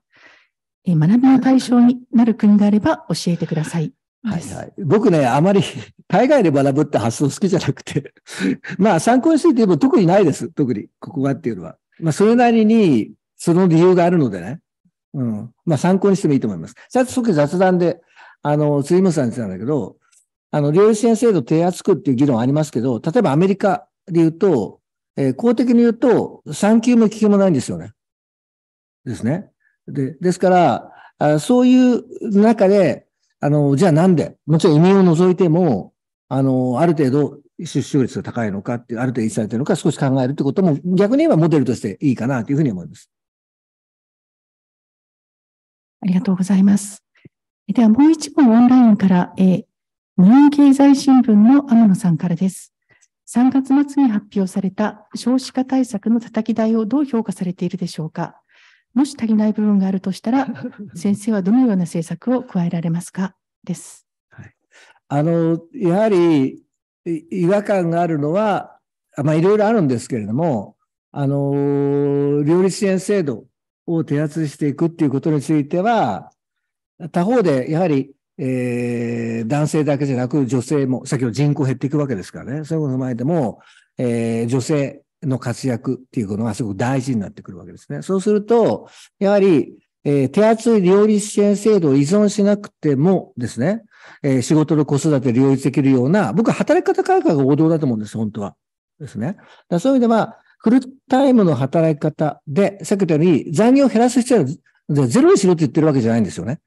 え学びの対象になる国があれば教えてください。はいはい、僕ね、あまり海外で学ぶって発想好きじゃなくて (laughs) まあ参考について言えば特にないです。特に、ここがっていうのは。まあそれなりにその理由があるのでね。うん。まあ参考にしてもいいと思います。さっき雑談で、あの、釣りさん言ってたんだけど、あの、領収支援制度手厚くっていう議論ありますけど、例えばアメリカで言うと、えー、公的に言うと、産休も危険もないんですよね。ですね。で、ですから、あそういう中で、あの、じゃあなんで、もちろん移民を除いても、あの、ある程度出生率が高いのかっていう、ある程度維持されてるのか少し考えるってことも、逆に言えばモデルとしていいかなというふうに思います。ありがとうございます。ではもう一問オンラインから、えー、日本経済新聞の天野さんからです。3月末に発表された少子化対策のたたき台をどう評価されているでしょうかもし足りない部分があるとしたら、(laughs) 先生はどのような政策を加えられますかです。はい、あのやはり違和感があるのは、まあ、いろいろあるんですけれども、あの料理支援制度を手厚していくっていうことについては、他方でやはりえー、男性だけじゃなく女性も、先ほど人口減っていくわけですからね、そういうことを踏まえても、えー、女性の活躍っていうことがすごく大事になってくるわけですね。そうすると、やはり、えー、手厚い両立支援制度を依存しなくてもですね、え仕事と子育て両立できるような、僕は働き方改革が王道だと思うんです、本当は。ですね。だそういう意味では、フルタイムの働き方で、さっき言ったように残業を減らす必要はゼロにしろって言ってるわけじゃないんですよね。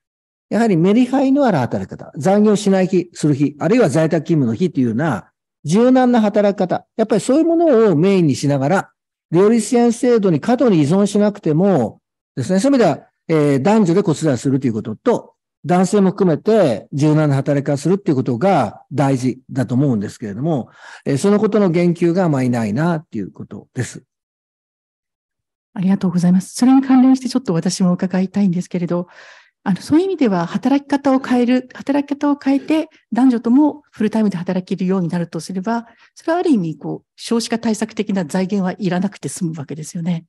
やはりメリハリのある働き方、残業しない日、する日、あるいは在宅勤務の日というような柔軟な働き方、やっぱりそういうものをメインにしながら、料理支援制度に過度に依存しなくてもですね、そういう意味では、えー、男女で子伝えするということと、男性も含めて柔軟な働き方するっていうことが大事だと思うんですけれども、えー、そのことの言及がまあいないなっていうことです。ありがとうございます。それに関連してちょっと私も伺いたいんですけれど、あの、そういう意味では働き方を変える、働き方を変えて男女ともフルタイムで働けるようになるとすれば、それはある意味、こう、少子化対策的な財源はいらなくて済むわけですよね。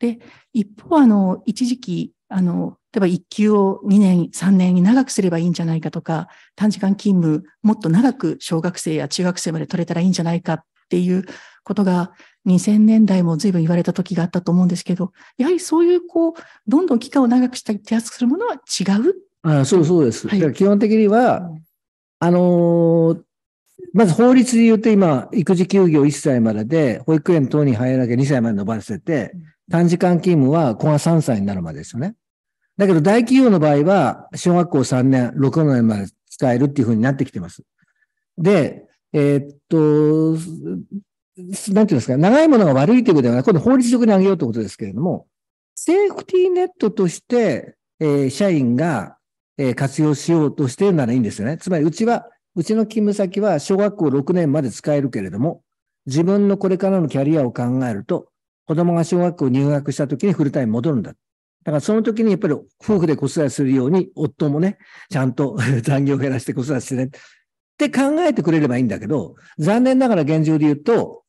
で、一方、あの、一時期、あの、例えば一級を2年、3年に長くすればいいんじゃないかとか、短時間勤務、もっと長く小学生や中学生まで取れたらいいんじゃないかっていうことが、2000年代も随分言われた時があったと思うんですけど、やはりそういうこう、どんどん期間を長くしたり手厚くするものは違うあそうそうです。はい、基本的には、あのー、まず法律で言うと今、育児休業1歳までで、保育園等に入らなきゃ2歳まで伸ばせて、短時間勤務は子が3歳になるまでですよね。だけど大企業の場合は、小学校3年、6年まで使えるっていうふうになってきてます。で、えー、っと、なんていうんですか、長いものが悪いということではなく、今度法律上に上げようということですけれども、セーフティーネットとして、えー、社員が、えー、活用しようとしているならいいんですよね。つまり、うちは、うちの勤務先は小学校6年まで使えるけれども、自分のこれからのキャリアを考えると、子供が小学校入学した時にフルタイム戻るんだ。だからその時にやっぱり夫婦で子育てするように、夫もね、ちゃんと (laughs) 残業を減らして子育てしてね。って考えてくれればいいんだけど、残念ながら現状で言うと、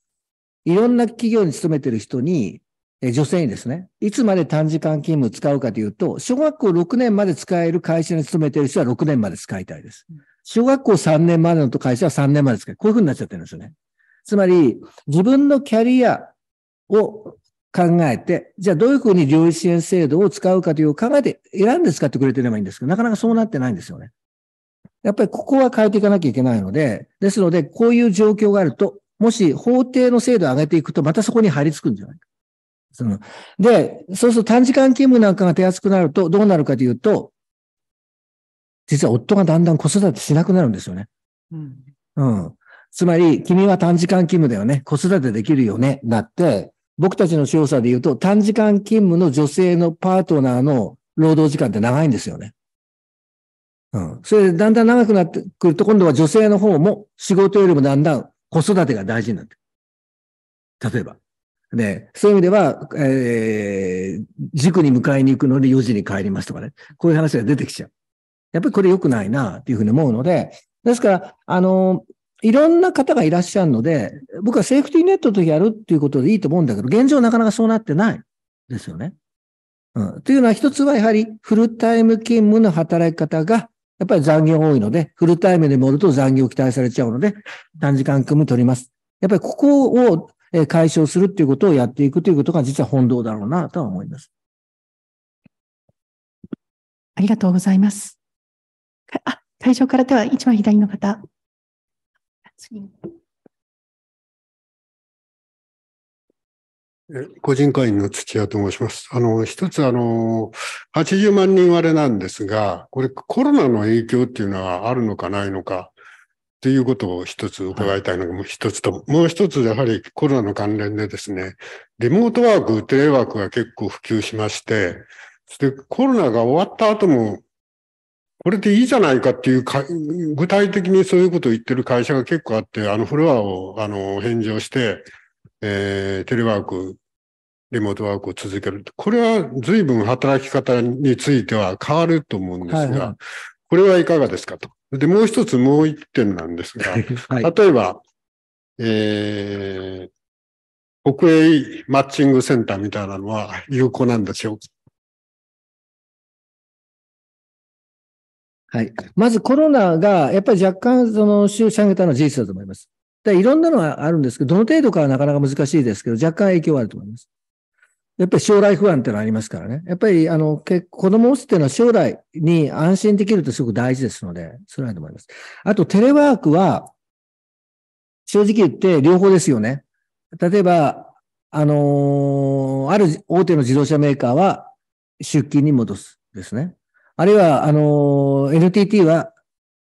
いろんな企業に勤めてる人に、え女性にですね、いつまで短時間勤務使うかというと、小学校6年まで使える会社に勤めてる人は6年まで使いたいです。小学校3年までの会社は3年まで使いこういうふうになっちゃってるんですよね。つまり、自分のキャリアを考えて、じゃあどういうふうに療立支援制度を使うかという考えて選んで使ってくれてればいいんですけど、なかなかそうなってないんですよね。やっぱりここは変えていかなきゃいけないので、ですので、こういう状況があると、もし法定の制度を上げていくと、またそこに張り付くんじゃないか。そので、そうすると短時間勤務なんかが手厚くなると、どうなるかというと、実は夫がだんだん子育てしなくなるんですよね。うん。うん。つまり、君は短時間勤務だよね。子育てできるよね。なって、僕たちの調査で言うと、短時間勤務の女性のパートナーの労働時間って長いんですよね。うん。それでだんだん長くなってくると、今度は女性の方も仕事よりもだんだん子育てが大事になって例えば。ね、そういう意味では、えー、塾に迎えに行くので4時に帰りますとかね。こういう話が出てきちゃう。やっぱりこれ良くないな、っていうふうに思うので、ですから、あの、いろんな方がいらっしゃるので、僕はセーフティーネットとやるっていうことでいいと思うんだけど、現状なかなかそうなってないですよね。うん。というのは一つはやはりフルタイム勤務の働き方がやっぱり残業多いので、フルタイムで戻ると残業期待されちゃうので、短時間組み取ります。やっぱりここを解消するっていうことをやっていくということが実は本堂だろうなとは思います。ありがとうございます。あ、会場からでは一番左の方。次個人会員の土屋と申します。あの、一つあの、80万人割れなんですが、これコロナの影響っていうのはあるのかないのかということを一つ伺いたいのがもう一つと、もう一つやはりコロナの関連でですね、リモートワーク、テレワークが結構普及しまして、でコロナが終わった後も、これでいいじゃないかっていうか、具体的にそういうことを言ってる会社が結構あって、あのフロアをあの返上して、えー、テレワーク、リモートワークを続ける。これは随分働き方については変わると思うんですが、はいはい、これはいかがですかと。で、もう一つ、もう一点なんですが、(laughs) はい、例えば、えー、国営マッチングセンターみたいなのは有効なんでしょうかはい。まずコロナが、やっぱり若干、その、収支上げたのは事実だと思います。だいろんなのがあるんですけど、どの程度かはなかなか難しいですけど、若干影響はあると思います。やっぱり将来不安ってのはありますからね。やっぱり、あの、子供を持つっていうのは将来に安心できるってすごく大事ですので、それはと思います。あと、テレワークは、正直言って両方ですよね。例えば、あのー、ある大手の自動車メーカーは出勤に戻すですね。あるいは、あのー、NTT は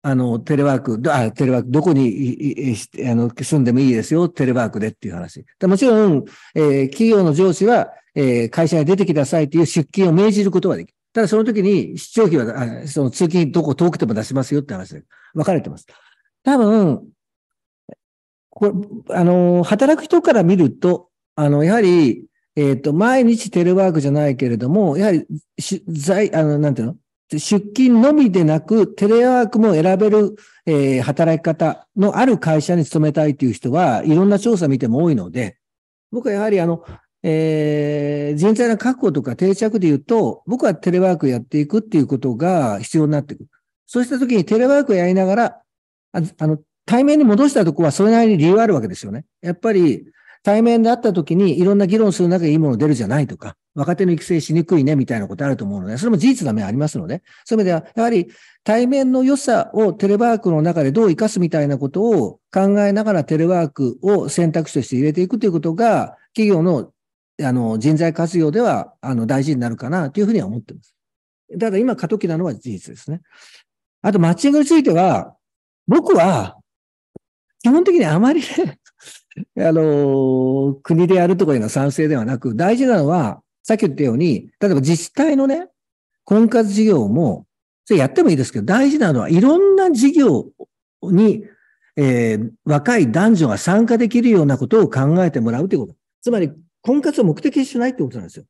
あの、テレワーク、あテレワーク、どこにあの住んでもいいですよ、テレワークでっていう話。もちろん、えー、企業の上司は、えー、会社に出てきなさいという出勤を命じることはできる。ただその時に出張費は、あその通勤どこ遠くても出しますよって話で分かれてます。多分、これ、あの、働く人から見ると、あの、やはり、えっ、ー、と、毎日テレワークじゃないけれども、やはり、在、あの、なんていうの出勤のみでなく、テレワークも選べる、えー、働き方のある会社に勤めたいという人は、いろんな調査見ても多いので、僕はやはりあの、えー、人材の確保とか定着で言うと、僕はテレワークやっていくっていうことが必要になってくる。そうしたときにテレワークやりながら、あの、対面に戻したとこはそれなりに理由あるわけですよね。やっぱり、対面で会った時にいろんな議論する中でいいもの出るじゃないとか、若手の育成しにくいねみたいなことあると思うので、それも事実な面ありますので、そういう意味では、やはり対面の良さをテレワークの中でどう生かすみたいなことを考えながらテレワークを選択肢として入れていくということが、企業のあの人材活用ではあの大事になるかなというふうには思っています。ただ今過渡期なのは事実ですね。あとマッチングについては、僕は基本的にあまりね、あの、国でやるとかいうのは賛成ではなく、大事なのは、さっき言ったように、例えば自治体のね、婚活事業も、それやってもいいですけど、大事なのは、いろんな事業に、えー、若い男女が参加できるようなことを考えてもらうということ。つまり、婚活を目的にしないってことなんですよ。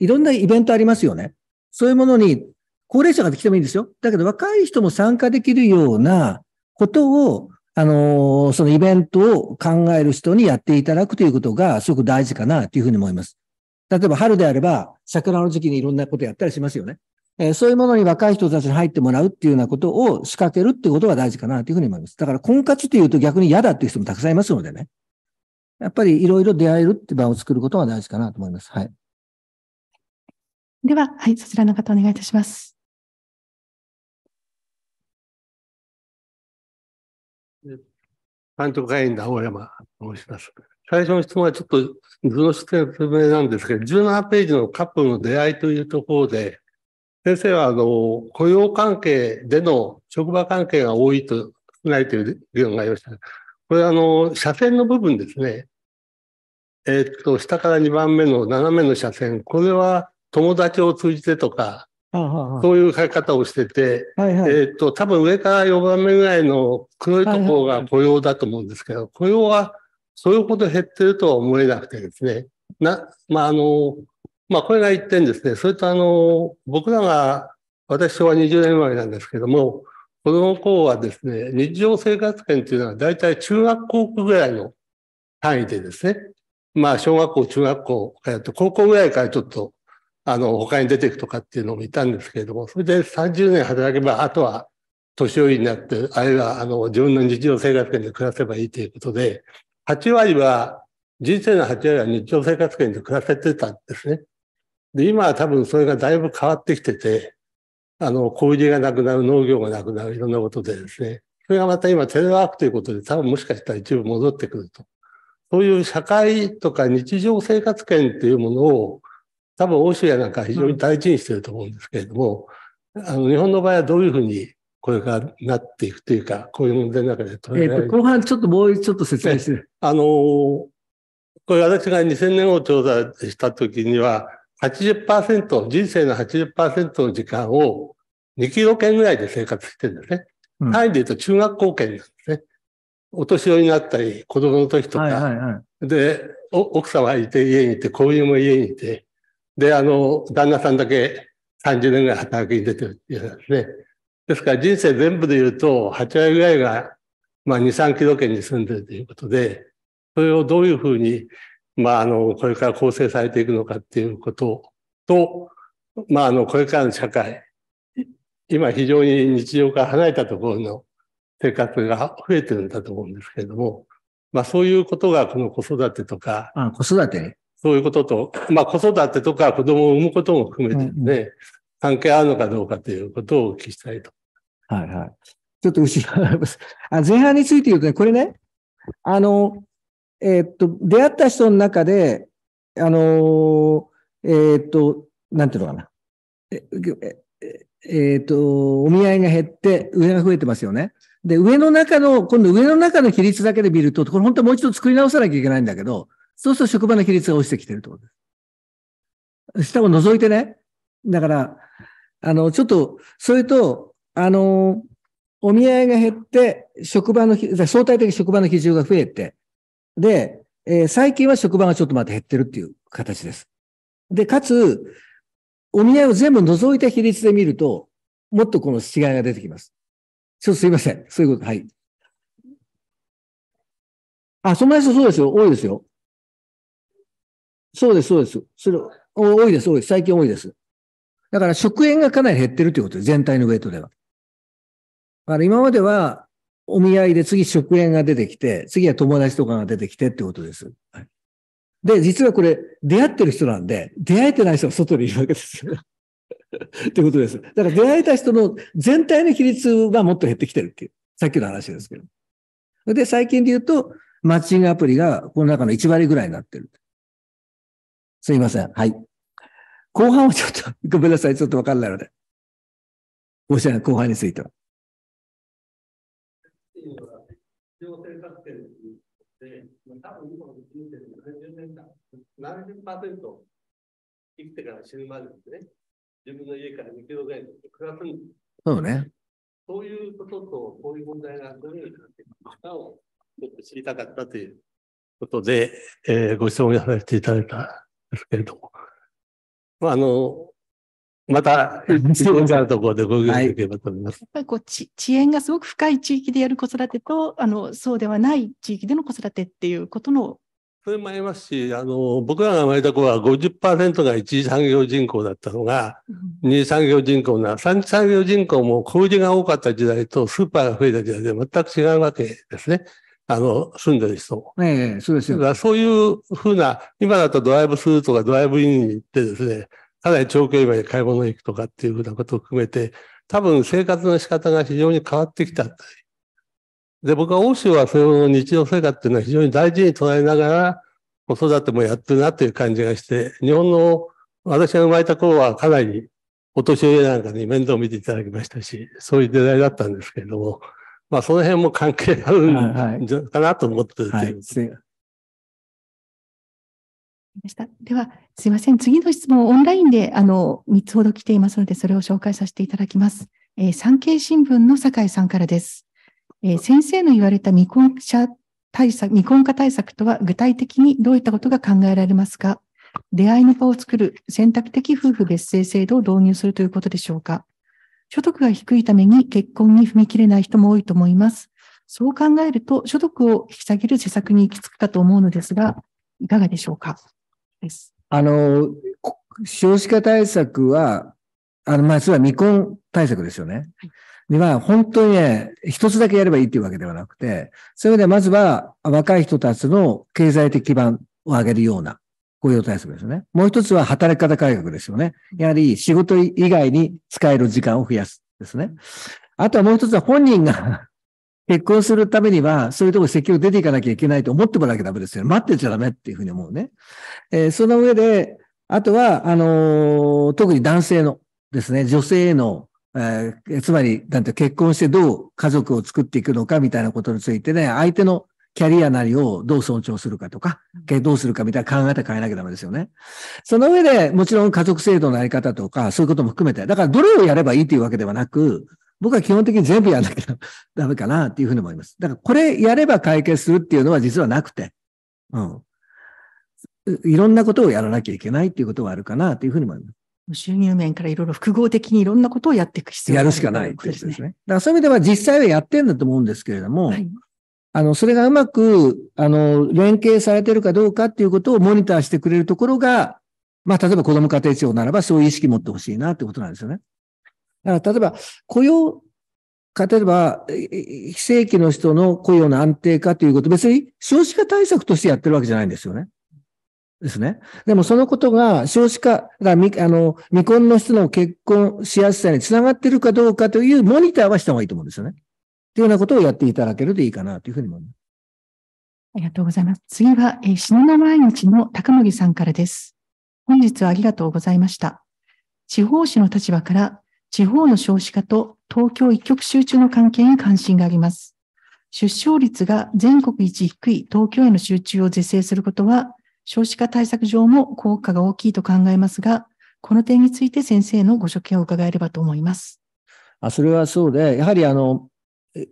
いろんなイベントありますよね。そういうものに、高齢者が来てもいいんですよ。だけど、若い人も参加できるようなことを、あの、そのイベントを考える人にやっていただくということがすごく大事かなというふうに思います。例えば春であれば、桜の時期にいろんなことやったりしますよね。えー、そういうものに若い人たちに入ってもらうっていうようなことを仕掛けるっていうことが大事かなというふうに思います。だから婚活っていうと逆に嫌だっていう人もたくさんいますのでね。やっぱりいろいろ出会えるって場を作ることが大事かなと思います。はい。では、はい、そちらの方お願いいたします。監督会員の青山と申します。最初の質問はちょっと図の説明なんですけど、17ページのカップルの出会いというところで、先生はあの雇用関係での職場関係が多いと考ないという議論がありました。これあの、車線の部分ですね。えっと、下から2番目の斜めの車線。これは友達を通じてとか、そういう書き方をしてて、はいはい、えっ、ー、と、多分上から4番目ぐらいの黒いところが雇用だと思うんですけど、雇用はそれほど減ってるとは思えなくてですね。な、まあ、あの、まあ、これが一点ですね。それとあの、僕らが、私昭和20年生まれなんですけども、子供の頃はですね、日常生活圏というのは大体中学校ぐらいの単位でですね、まあ、小学校、中学校、えっと、高校ぐらいからちょっとあの、他に出ていくとかっていうのもいたんですけれども、それで30年働けば、あとは年寄りになって、あるいは、あの、自分の日常生活圏で暮らせばいいということで、8割は、人生の8割は日常生活圏で暮らせてたんですね。で、今は多分それがだいぶ変わってきてて、あの、小売りがなくなる、農業がなくなる、いろんなことでですね。それがまた今テレワークということで、多分もしかしたら一部戻ってくると。そういう社会とか日常生活圏っていうものを多分欧州やなんか非常に大事にしてると思うんですけれども、あの日本の場合はどういうふうにこれからなっていくというか、こういう問題の中で取り上げ、えー、後半ちょっともうちょっと説明して。あの、これ私が2000年を調査した時には、80%、人生の80%の時間を2キロ圏ぐらいで生活してるんですね。単位で言うと中学校圏なんですね。お年寄りになったり、子供の時とか、はいはいはい、で、奥様がいて家にいて、子犬も家にいて、で、あの、旦那さんだけ30年ぐらい働きに出てるっていうですね。ですから人生全部で言うと、8割ぐらいが、まあ、2、3キロ圏に住んでるということで、それをどういうふうに、まあ、あの、これから構成されていくのかっていうことと、まあ、あの、これからの社会、今非常に日常から離れたところの生活が増えてるんだと思うんですけれども、まあ、そういうことがこの子育てとか。あ子育てそういうことと、まあ子育てとか子供を産むことも含めてね、うんうん、関係あるのかどうかということをお聞きしたいと。はいはい。ちょっと後ろあ、前半について言うとね、これね、あの、えー、っと、出会った人の中で、あの、えー、っと、なんていうのかな。ええー、っと、お見合いが減って、上が増えてますよね。で、上の中の、今度上の中の比率だけで見ると、これ本当はもう一度作り直さなきゃいけないんだけど、そうすると職場の比率が落ちてきてるってことです。下を除いてね。だから、あの、ちょっと、それと、あの、お見合いが減って、職場の、相対的職場の比重が増えて、で、えー、最近は職場がちょっとまた減ってるっていう形です。で、かつ、お見合いを全部除いた比率で見ると、もっとこの違いが出てきます。ちょっとすいません。そういうこと、はい。あ、そんな人そうですよ。多いですよ。そうです、そうです。それ、多いです、多いです。最近多いです。だから食塩がかなり減ってるということです、全体のウェイトでは。だから今までは、お見合いで次食塩が出てきて、次は友達とかが出てきてってことです。はい、で、実はこれ、出会ってる人なんで、出会えてない人が外にいるわけです (laughs) ってことです。だから出会えた人の全体の比率がもっと減ってきてるっていう。さっきの話ですけど。で、最近で言うと、マッチングアプリがこの中の1割ぐらいになってる。すいません。はい。後半はちょっと、(laughs) ごめんなさい。ちょっとわかんないので。申し訳ない。後半については。情勢作戦で、多分今の人生の70年間、70%生きてから死ぬまでですね、自分の家から2キロぐらいで暮らすんです。そうね。そういうことと、こういう問題がどうっいくかをちょっと知りたかったということで、えー、ご質問をやらせていただいたですけれども。まあ、あの、また、質問があるところでご協力いければと思います。はい、やっぱりこう、遅延がすごく深い地域でやる子育てと、あの、そうではない地域での子育てっていうことの。それもありますし、あの、僕らが生まれた子は50%が一次産業人口だったのが、うん、二次産業人口な、三次産業人口も小売りが多かった時代とスーパーが増えた時代で全く違うわけですね。あの、住んでる人も。ええ、そうですよ。だからそういうふうな、今だとドライブスルーとかドライブインに行ってですね、かなり長距離まで買い物行くとかっていうふうなことを含めて、多分生活の仕方が非常に変わってきた。で、僕は欧州はそう日常生活っていうのは非常に大事に捉えながら、子育てもやってるなという感じがして、日本の、私が生まれた頃はかなりお年寄りなんかに面倒を見ていただきましたし、そういう時代だったんですけれども、まあ、その辺も関係あるんじゃかなと思って、はいはい、では、すいません。次の質問、オンラインで、あの、3つほど来ていますので、それを紹介させていただきます。えー、産経新聞の酒井さんからです。えー、先生の言われた未婚者対策、未婚化対策とは具体的にどういったことが考えられますか出会いの場を作る選択的夫婦別姓制度を導入するということでしょうか所得が低いために結婚に踏み切れない人も多いと思います。そう考えると、所得を引き下げる施策に行き着くかと思うのですが、いかがでしょうかですあの、少子化対策は、あの、まあ、それは未婚対策ですよね。はいには、本当にね、一つだけやればいいっていうわけではなくて、そういう意味ではまずは若い人たちの経済的基盤を上げるような雇用対策ですね。もう一つは働き方改革ですよね。やはり仕事以外に使える時間を増やすですね。あとはもう一つは本人が (laughs) 結婚するためには、そういうところ積極出ていかなきゃいけないと思ってもらわなきゃダメですよ。待ってちゃダメっていうふうに思うね。えー、その上で、あとは、あのー、特に男性のですね、女性への、えー、つまり、なんて結婚してどう家族を作っていくのかみたいなことについてね、相手のキャリアなりをどう尊重するかとか、どうするかみたいな考え方変えなきゃダメですよね。その上で、もちろん家族制度のあり方とか、そういうことも含めて、だからどれをやればいいというわけではなく、僕は基本的に全部やらなきゃダメかなっていうふうに思います。だからこれやれば解決するっていうのは実はなくて、うん。いろんなことをやらなきゃいけないっていうことはあるかなっていうふうに思います。収入面からいろいろ複合的にいろんなことをやっていく必要がある、やるしかないってことですね。だからそういう意味では実際はやってんだと思うんですけれども、はい、あの、それがうまく、あの、連携されてるかどうかっていうことをモニターしてくれるところが、まあ、例えば子供家庭庁ならばそういう意識持ってほしいなってことなんですよね。だから、例えば、雇用、例えば、非正規の人の雇用の安定化ということ、別に少子化対策としてやってるわけじゃないんですよね。ですね。でもそのことが少子化が、あの、未婚の人の結婚しやすさにつながってるかどうかというモニターはした方がいいと思うんですよね。というようなことをやっていただけるといいかなというふうに思います。ありがとうございます。次は、えー、死の毎日の高森さんからです。本日はありがとうございました。地方市の立場から、地方の少子化と東京一極集中の関係に関心があります。出生率が全国一低い東京への集中を是正することは、少子化対策上も効果が大きいと考えますが、この点について先生のご所見を伺えればと思います。あそれはそうで、やはりあの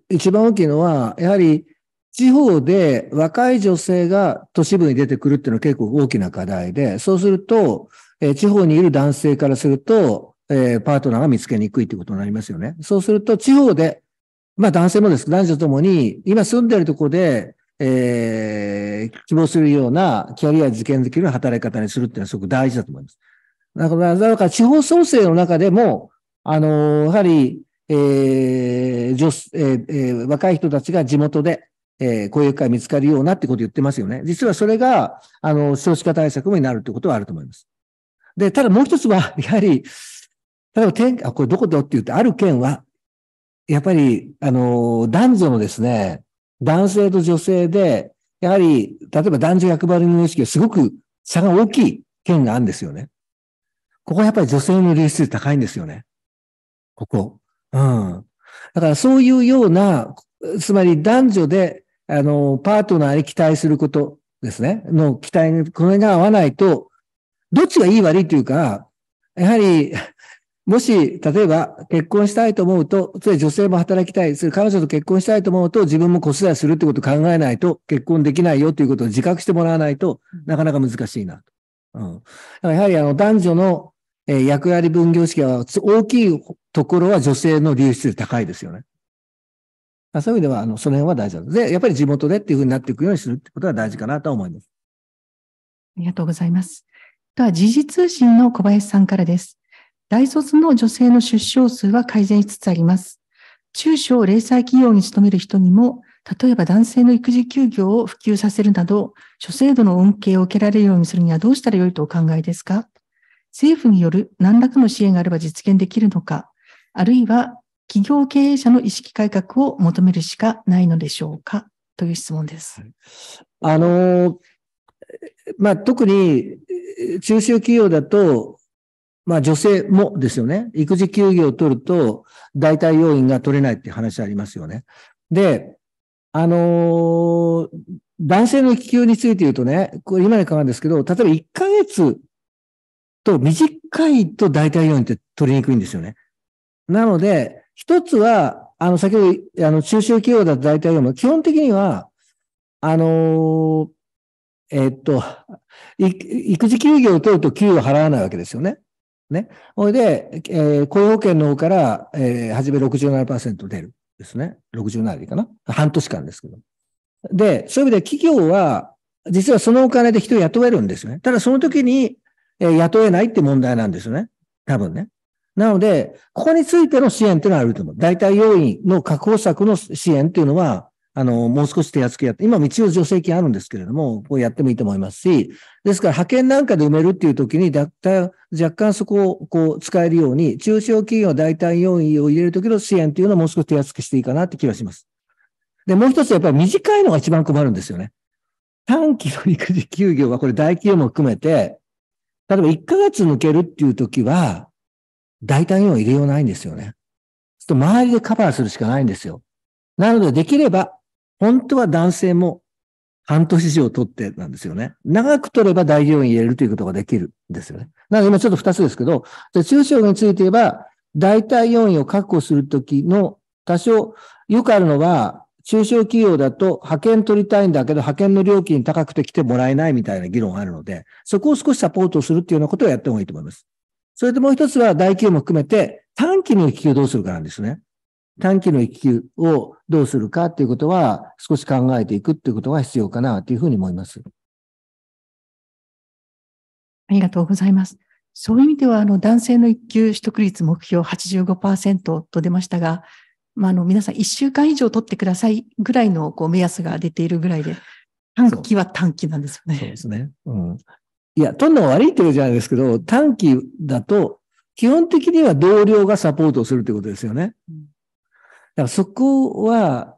一番大きいのは、やはり地方で若い女性が都市部に出てくるっていうのは結構大きな課題で、そうすると、え地方にいる男性からすると、えパートナーが見つけにくいってことになりますよね。そうすると、地方で、まあ男性もです、男女ともに、今住んでるとこで、えー、希望するようなキャリア受験できるような働き方にするっていうのはすごく大事だと思います。だから、だから地方創生の中でも、あのー、やはり、えー女えー、若い人たちが地元で、えー、こういう会見つかるようなってこと言ってますよね。実はそれが、あの、少子化対策もになるってことはあると思います。で、ただもう一つは、(laughs) やはり、例えば天、あ、これどこだって言って、ある県は、やっぱり、あの、男女のですね、男性と女性で、やはり、例えば男女役割の意識がすごく差が大きい県があるんですよね。ここはやっぱり女性の流出率高いんですよね。ここ。うん。だからそういうような、つまり男女で、あの、パートナーに期待することですね。の期待に、これが合わないと、どっちがいい悪いというか、やはり、もし、例えば、結婚したいと思うと、つまり女性も働きたい、それ彼女と結婚したいと思うと、自分も子育てするってことを考えないと、結婚できないよということを自覚してもらわないとなかなか難しいなと。うん。だからやはり、あの、男女の、え役割分業式は大きいところは女性の流出率高いですよね。そういう意味では、あの、その辺は大事だ。でで、やっぱり地元でっていうふうになっていくようにするってことは大事かなと思います。ありがとうございます。では、時事通信の小林さんからです。大卒の女性の出生数は改善しつつあります。中小零細企業に勤める人にも、例えば男性の育児休業を普及させるなど、諸制度の恩恵を受けられるようにするにはどうしたらよいとお考えですか政府による何らかの支援があれば実現できるのか、あるいは企業経営者の意識改革を求めるしかないのでしょうかという質問です。あの、まあ、特に中小企業だと、まあ、女性もですよね。育児休業を取ると、代替要員が取れないって話ありますよね。で、あの男性の育休について言うとね、これ今に考えるんですけど、例えば1ヶ月と短いと代替要員って取りにくいんですよね。なので、一つは、あの、先ほど、あの、中小企業だと大体でも、基本的には、あのー、えっと、育児休業を取ると給与払わないわけですよね。ね。ほいで、えー、雇用保険の方から、えー、はじめ67%出る。ですね。67でいいかな。半年間ですけど。で、そういう意味で企業は、実はそのお金で人を雇えるんですよね。ただその時に、えー、雇えないって問題なんですよね。多分ね。なので、ここについての支援っていうのはあると思う。代替要員の確保策の支援っていうのは、あの、もう少し手厚くやって、今道一応助成金あるんですけれども、こうやってもいいと思いますし、ですから派遣なんかで埋めるっていう時に、若干そこをこう使えるように、中小企業代替要員を入れる時の支援っていうのはもう少し手厚くしていいかなって気がします。で、もう一つやっぱり短いのが一番困るんですよね。短期の育児休業はこれ大企業も含めて、例えば1ヶ月抜けるっていう時は、大体には入れようないんですよね。ちょっと周りでカバーするしかないんですよ。なので、できれば、本当は男性も半年以上取ってなんですよね。長く取れば大量に入れるということができるんですよね。なので、今ちょっと2つですけど、中小について言えば、大体要因を確保するときの多少、よくあるのは、中小企業だと派遣取りたいんだけど、派遣の料金高くて来てもらえないみたいな議論があるので、そこを少しサポートするっていうようなことをやった方がいいと思います。それともう一つは大業も含めて短期の育休どうするかなんですね。短期の育休をどうするかっていうことは少し考えていくっていうことが必要かなというふうに思います。ありがとうございます。そういう意味では、あの、男性の育休取得率目標85%と出ましたが、まあ、あの、皆さん1週間以上取ってくださいぐらいのこう目安が出ているぐらいで、短期は短期なんですよね。そうですね。うん。いや、とんのが悪いってことじゃないですけど、短期だと、基本的には同僚がサポートをするってことですよね。だからそこは、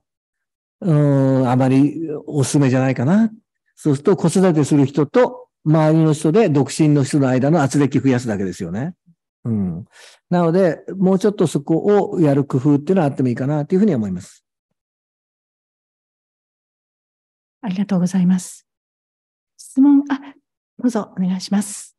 うん、あまりお勧めじゃないかな。そうすると子育てする人と周りの人で独身の人の間の圧力増やすだけですよね。うん。なので、もうちょっとそこをやる工夫っていうのはあってもいいかなというふうに思います。ありがとうございます。質問、あ、どうぞお願いします。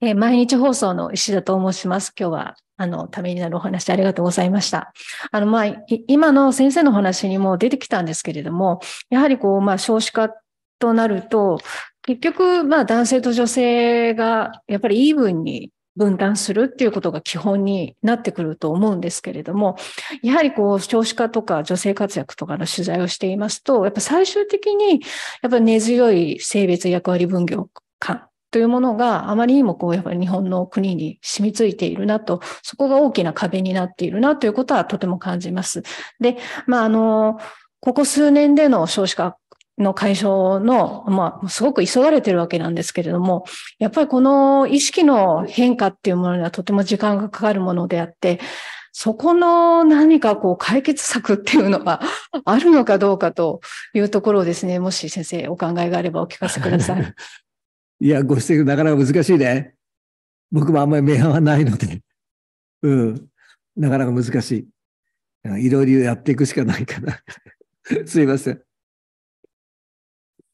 え毎日放送の石田と申します。今日は、あの、ためになるお話ありがとうございました。あの、まあ、今の先生の話にも出てきたんですけれども、やはりこう、まあ、少子化となると、結局、まあ、男性と女性が、やっぱりイーブンに分断するっていうことが基本になってくると思うんですけれども、やはりこう、少子化とか女性活躍とかの取材をしていますと、やっぱ最終的に、やっぱ根強い性別役割分業感というものがあまりにもこう、やっぱり日本の国に染みついているなと、そこが大きな壁になっているなということはとても感じます。で、まあ、あの、ここ数年での少子化の解消の、まあ、すごく急がれてるわけなんですけれども、やっぱりこの意識の変化っていうものにはとても時間がかかるものであって、そこの何かこう解決策っていうのが (laughs) あるのかどうかというところをですね、もし先生お考えがあればお聞かせください。(laughs) いや、ご指摘なかなか難しいね。僕もあんまり明暗はないので。うん。なかなか難しい。いろいろやっていくしかないかな。(laughs) すいません。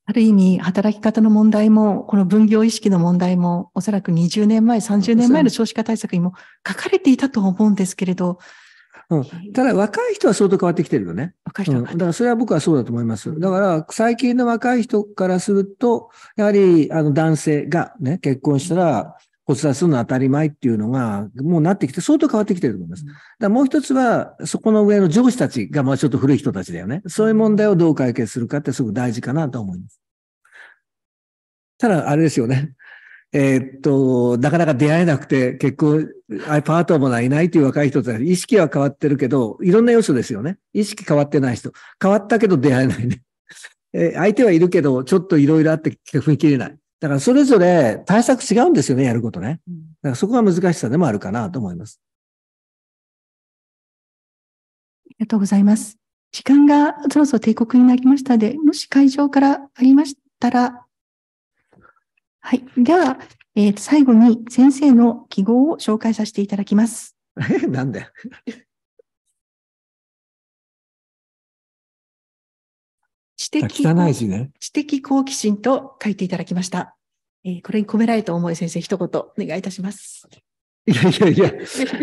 ある意味、働き方の問題も、この分業意識の問題も、おそらく20年前、30年前の少子化対策にも書かれていたと思うんですけれど。うん、ただ、若い人は相当変わってきてるよね。若い人は、うん、だから、それは僕はそうだと思います。だから、最近の若い人からすると、やはり、あの、男性がね、結婚したら、骨折するのは当たり前っていうのが、もうなってきて、相当変わってきてると思います。だもう一つは、そこの上の上司たちが、まあちょっと古い人たちだよね。そういう問題をどう解決するかってすごく大事かなと思います。ただ、あれですよね。(laughs) えー、っと、なかなか出会えなくて、結婚、パートもないないという若い人たち、意識は変わってるけど、いろんな要素ですよね。意識変わってない人。変わったけど出会えないね。えー、相手はいるけど、ちょっといろいろあって踏み切れない。だからそれぞれ対策違うんですよね、やることね。だからそこが難しさでもあるかなと思います。ありがとうございます。時間がそろそろ定刻になりましたので、もし会場からありましたら、はい。では、えー、最後に先生の記号を紹介させていただきます。え (laughs) なんで的汚い字ね。知的好奇心と書いていただきました。えー、これに込められた思い先生、一言お願いいたします。いやいやいや、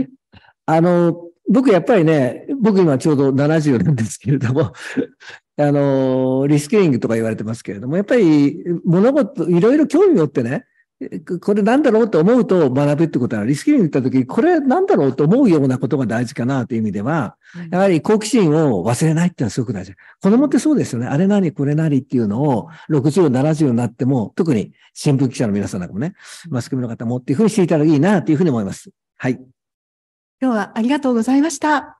(laughs) あの、僕やっぱりね、僕今ちょうど70なんですけれども、(laughs) あの、リスキリングとか言われてますけれども、やっぱり物事、いろいろ興味を持ってね、これなんだろうと思うと学ぶってことは、リスキリング行った時に、これなんだろうと思うようなことが大事かなという意味では、やはり好奇心を忘れないっていうのはすごく大事。子供ってそうですよね。あれなりこれなりっていうのを、60、70になっても、特に新聞記者の皆さんなんかもね、マスコミの方もっていうふうにしていたらいいなというふうに思います。はい。今日はありがとうございました。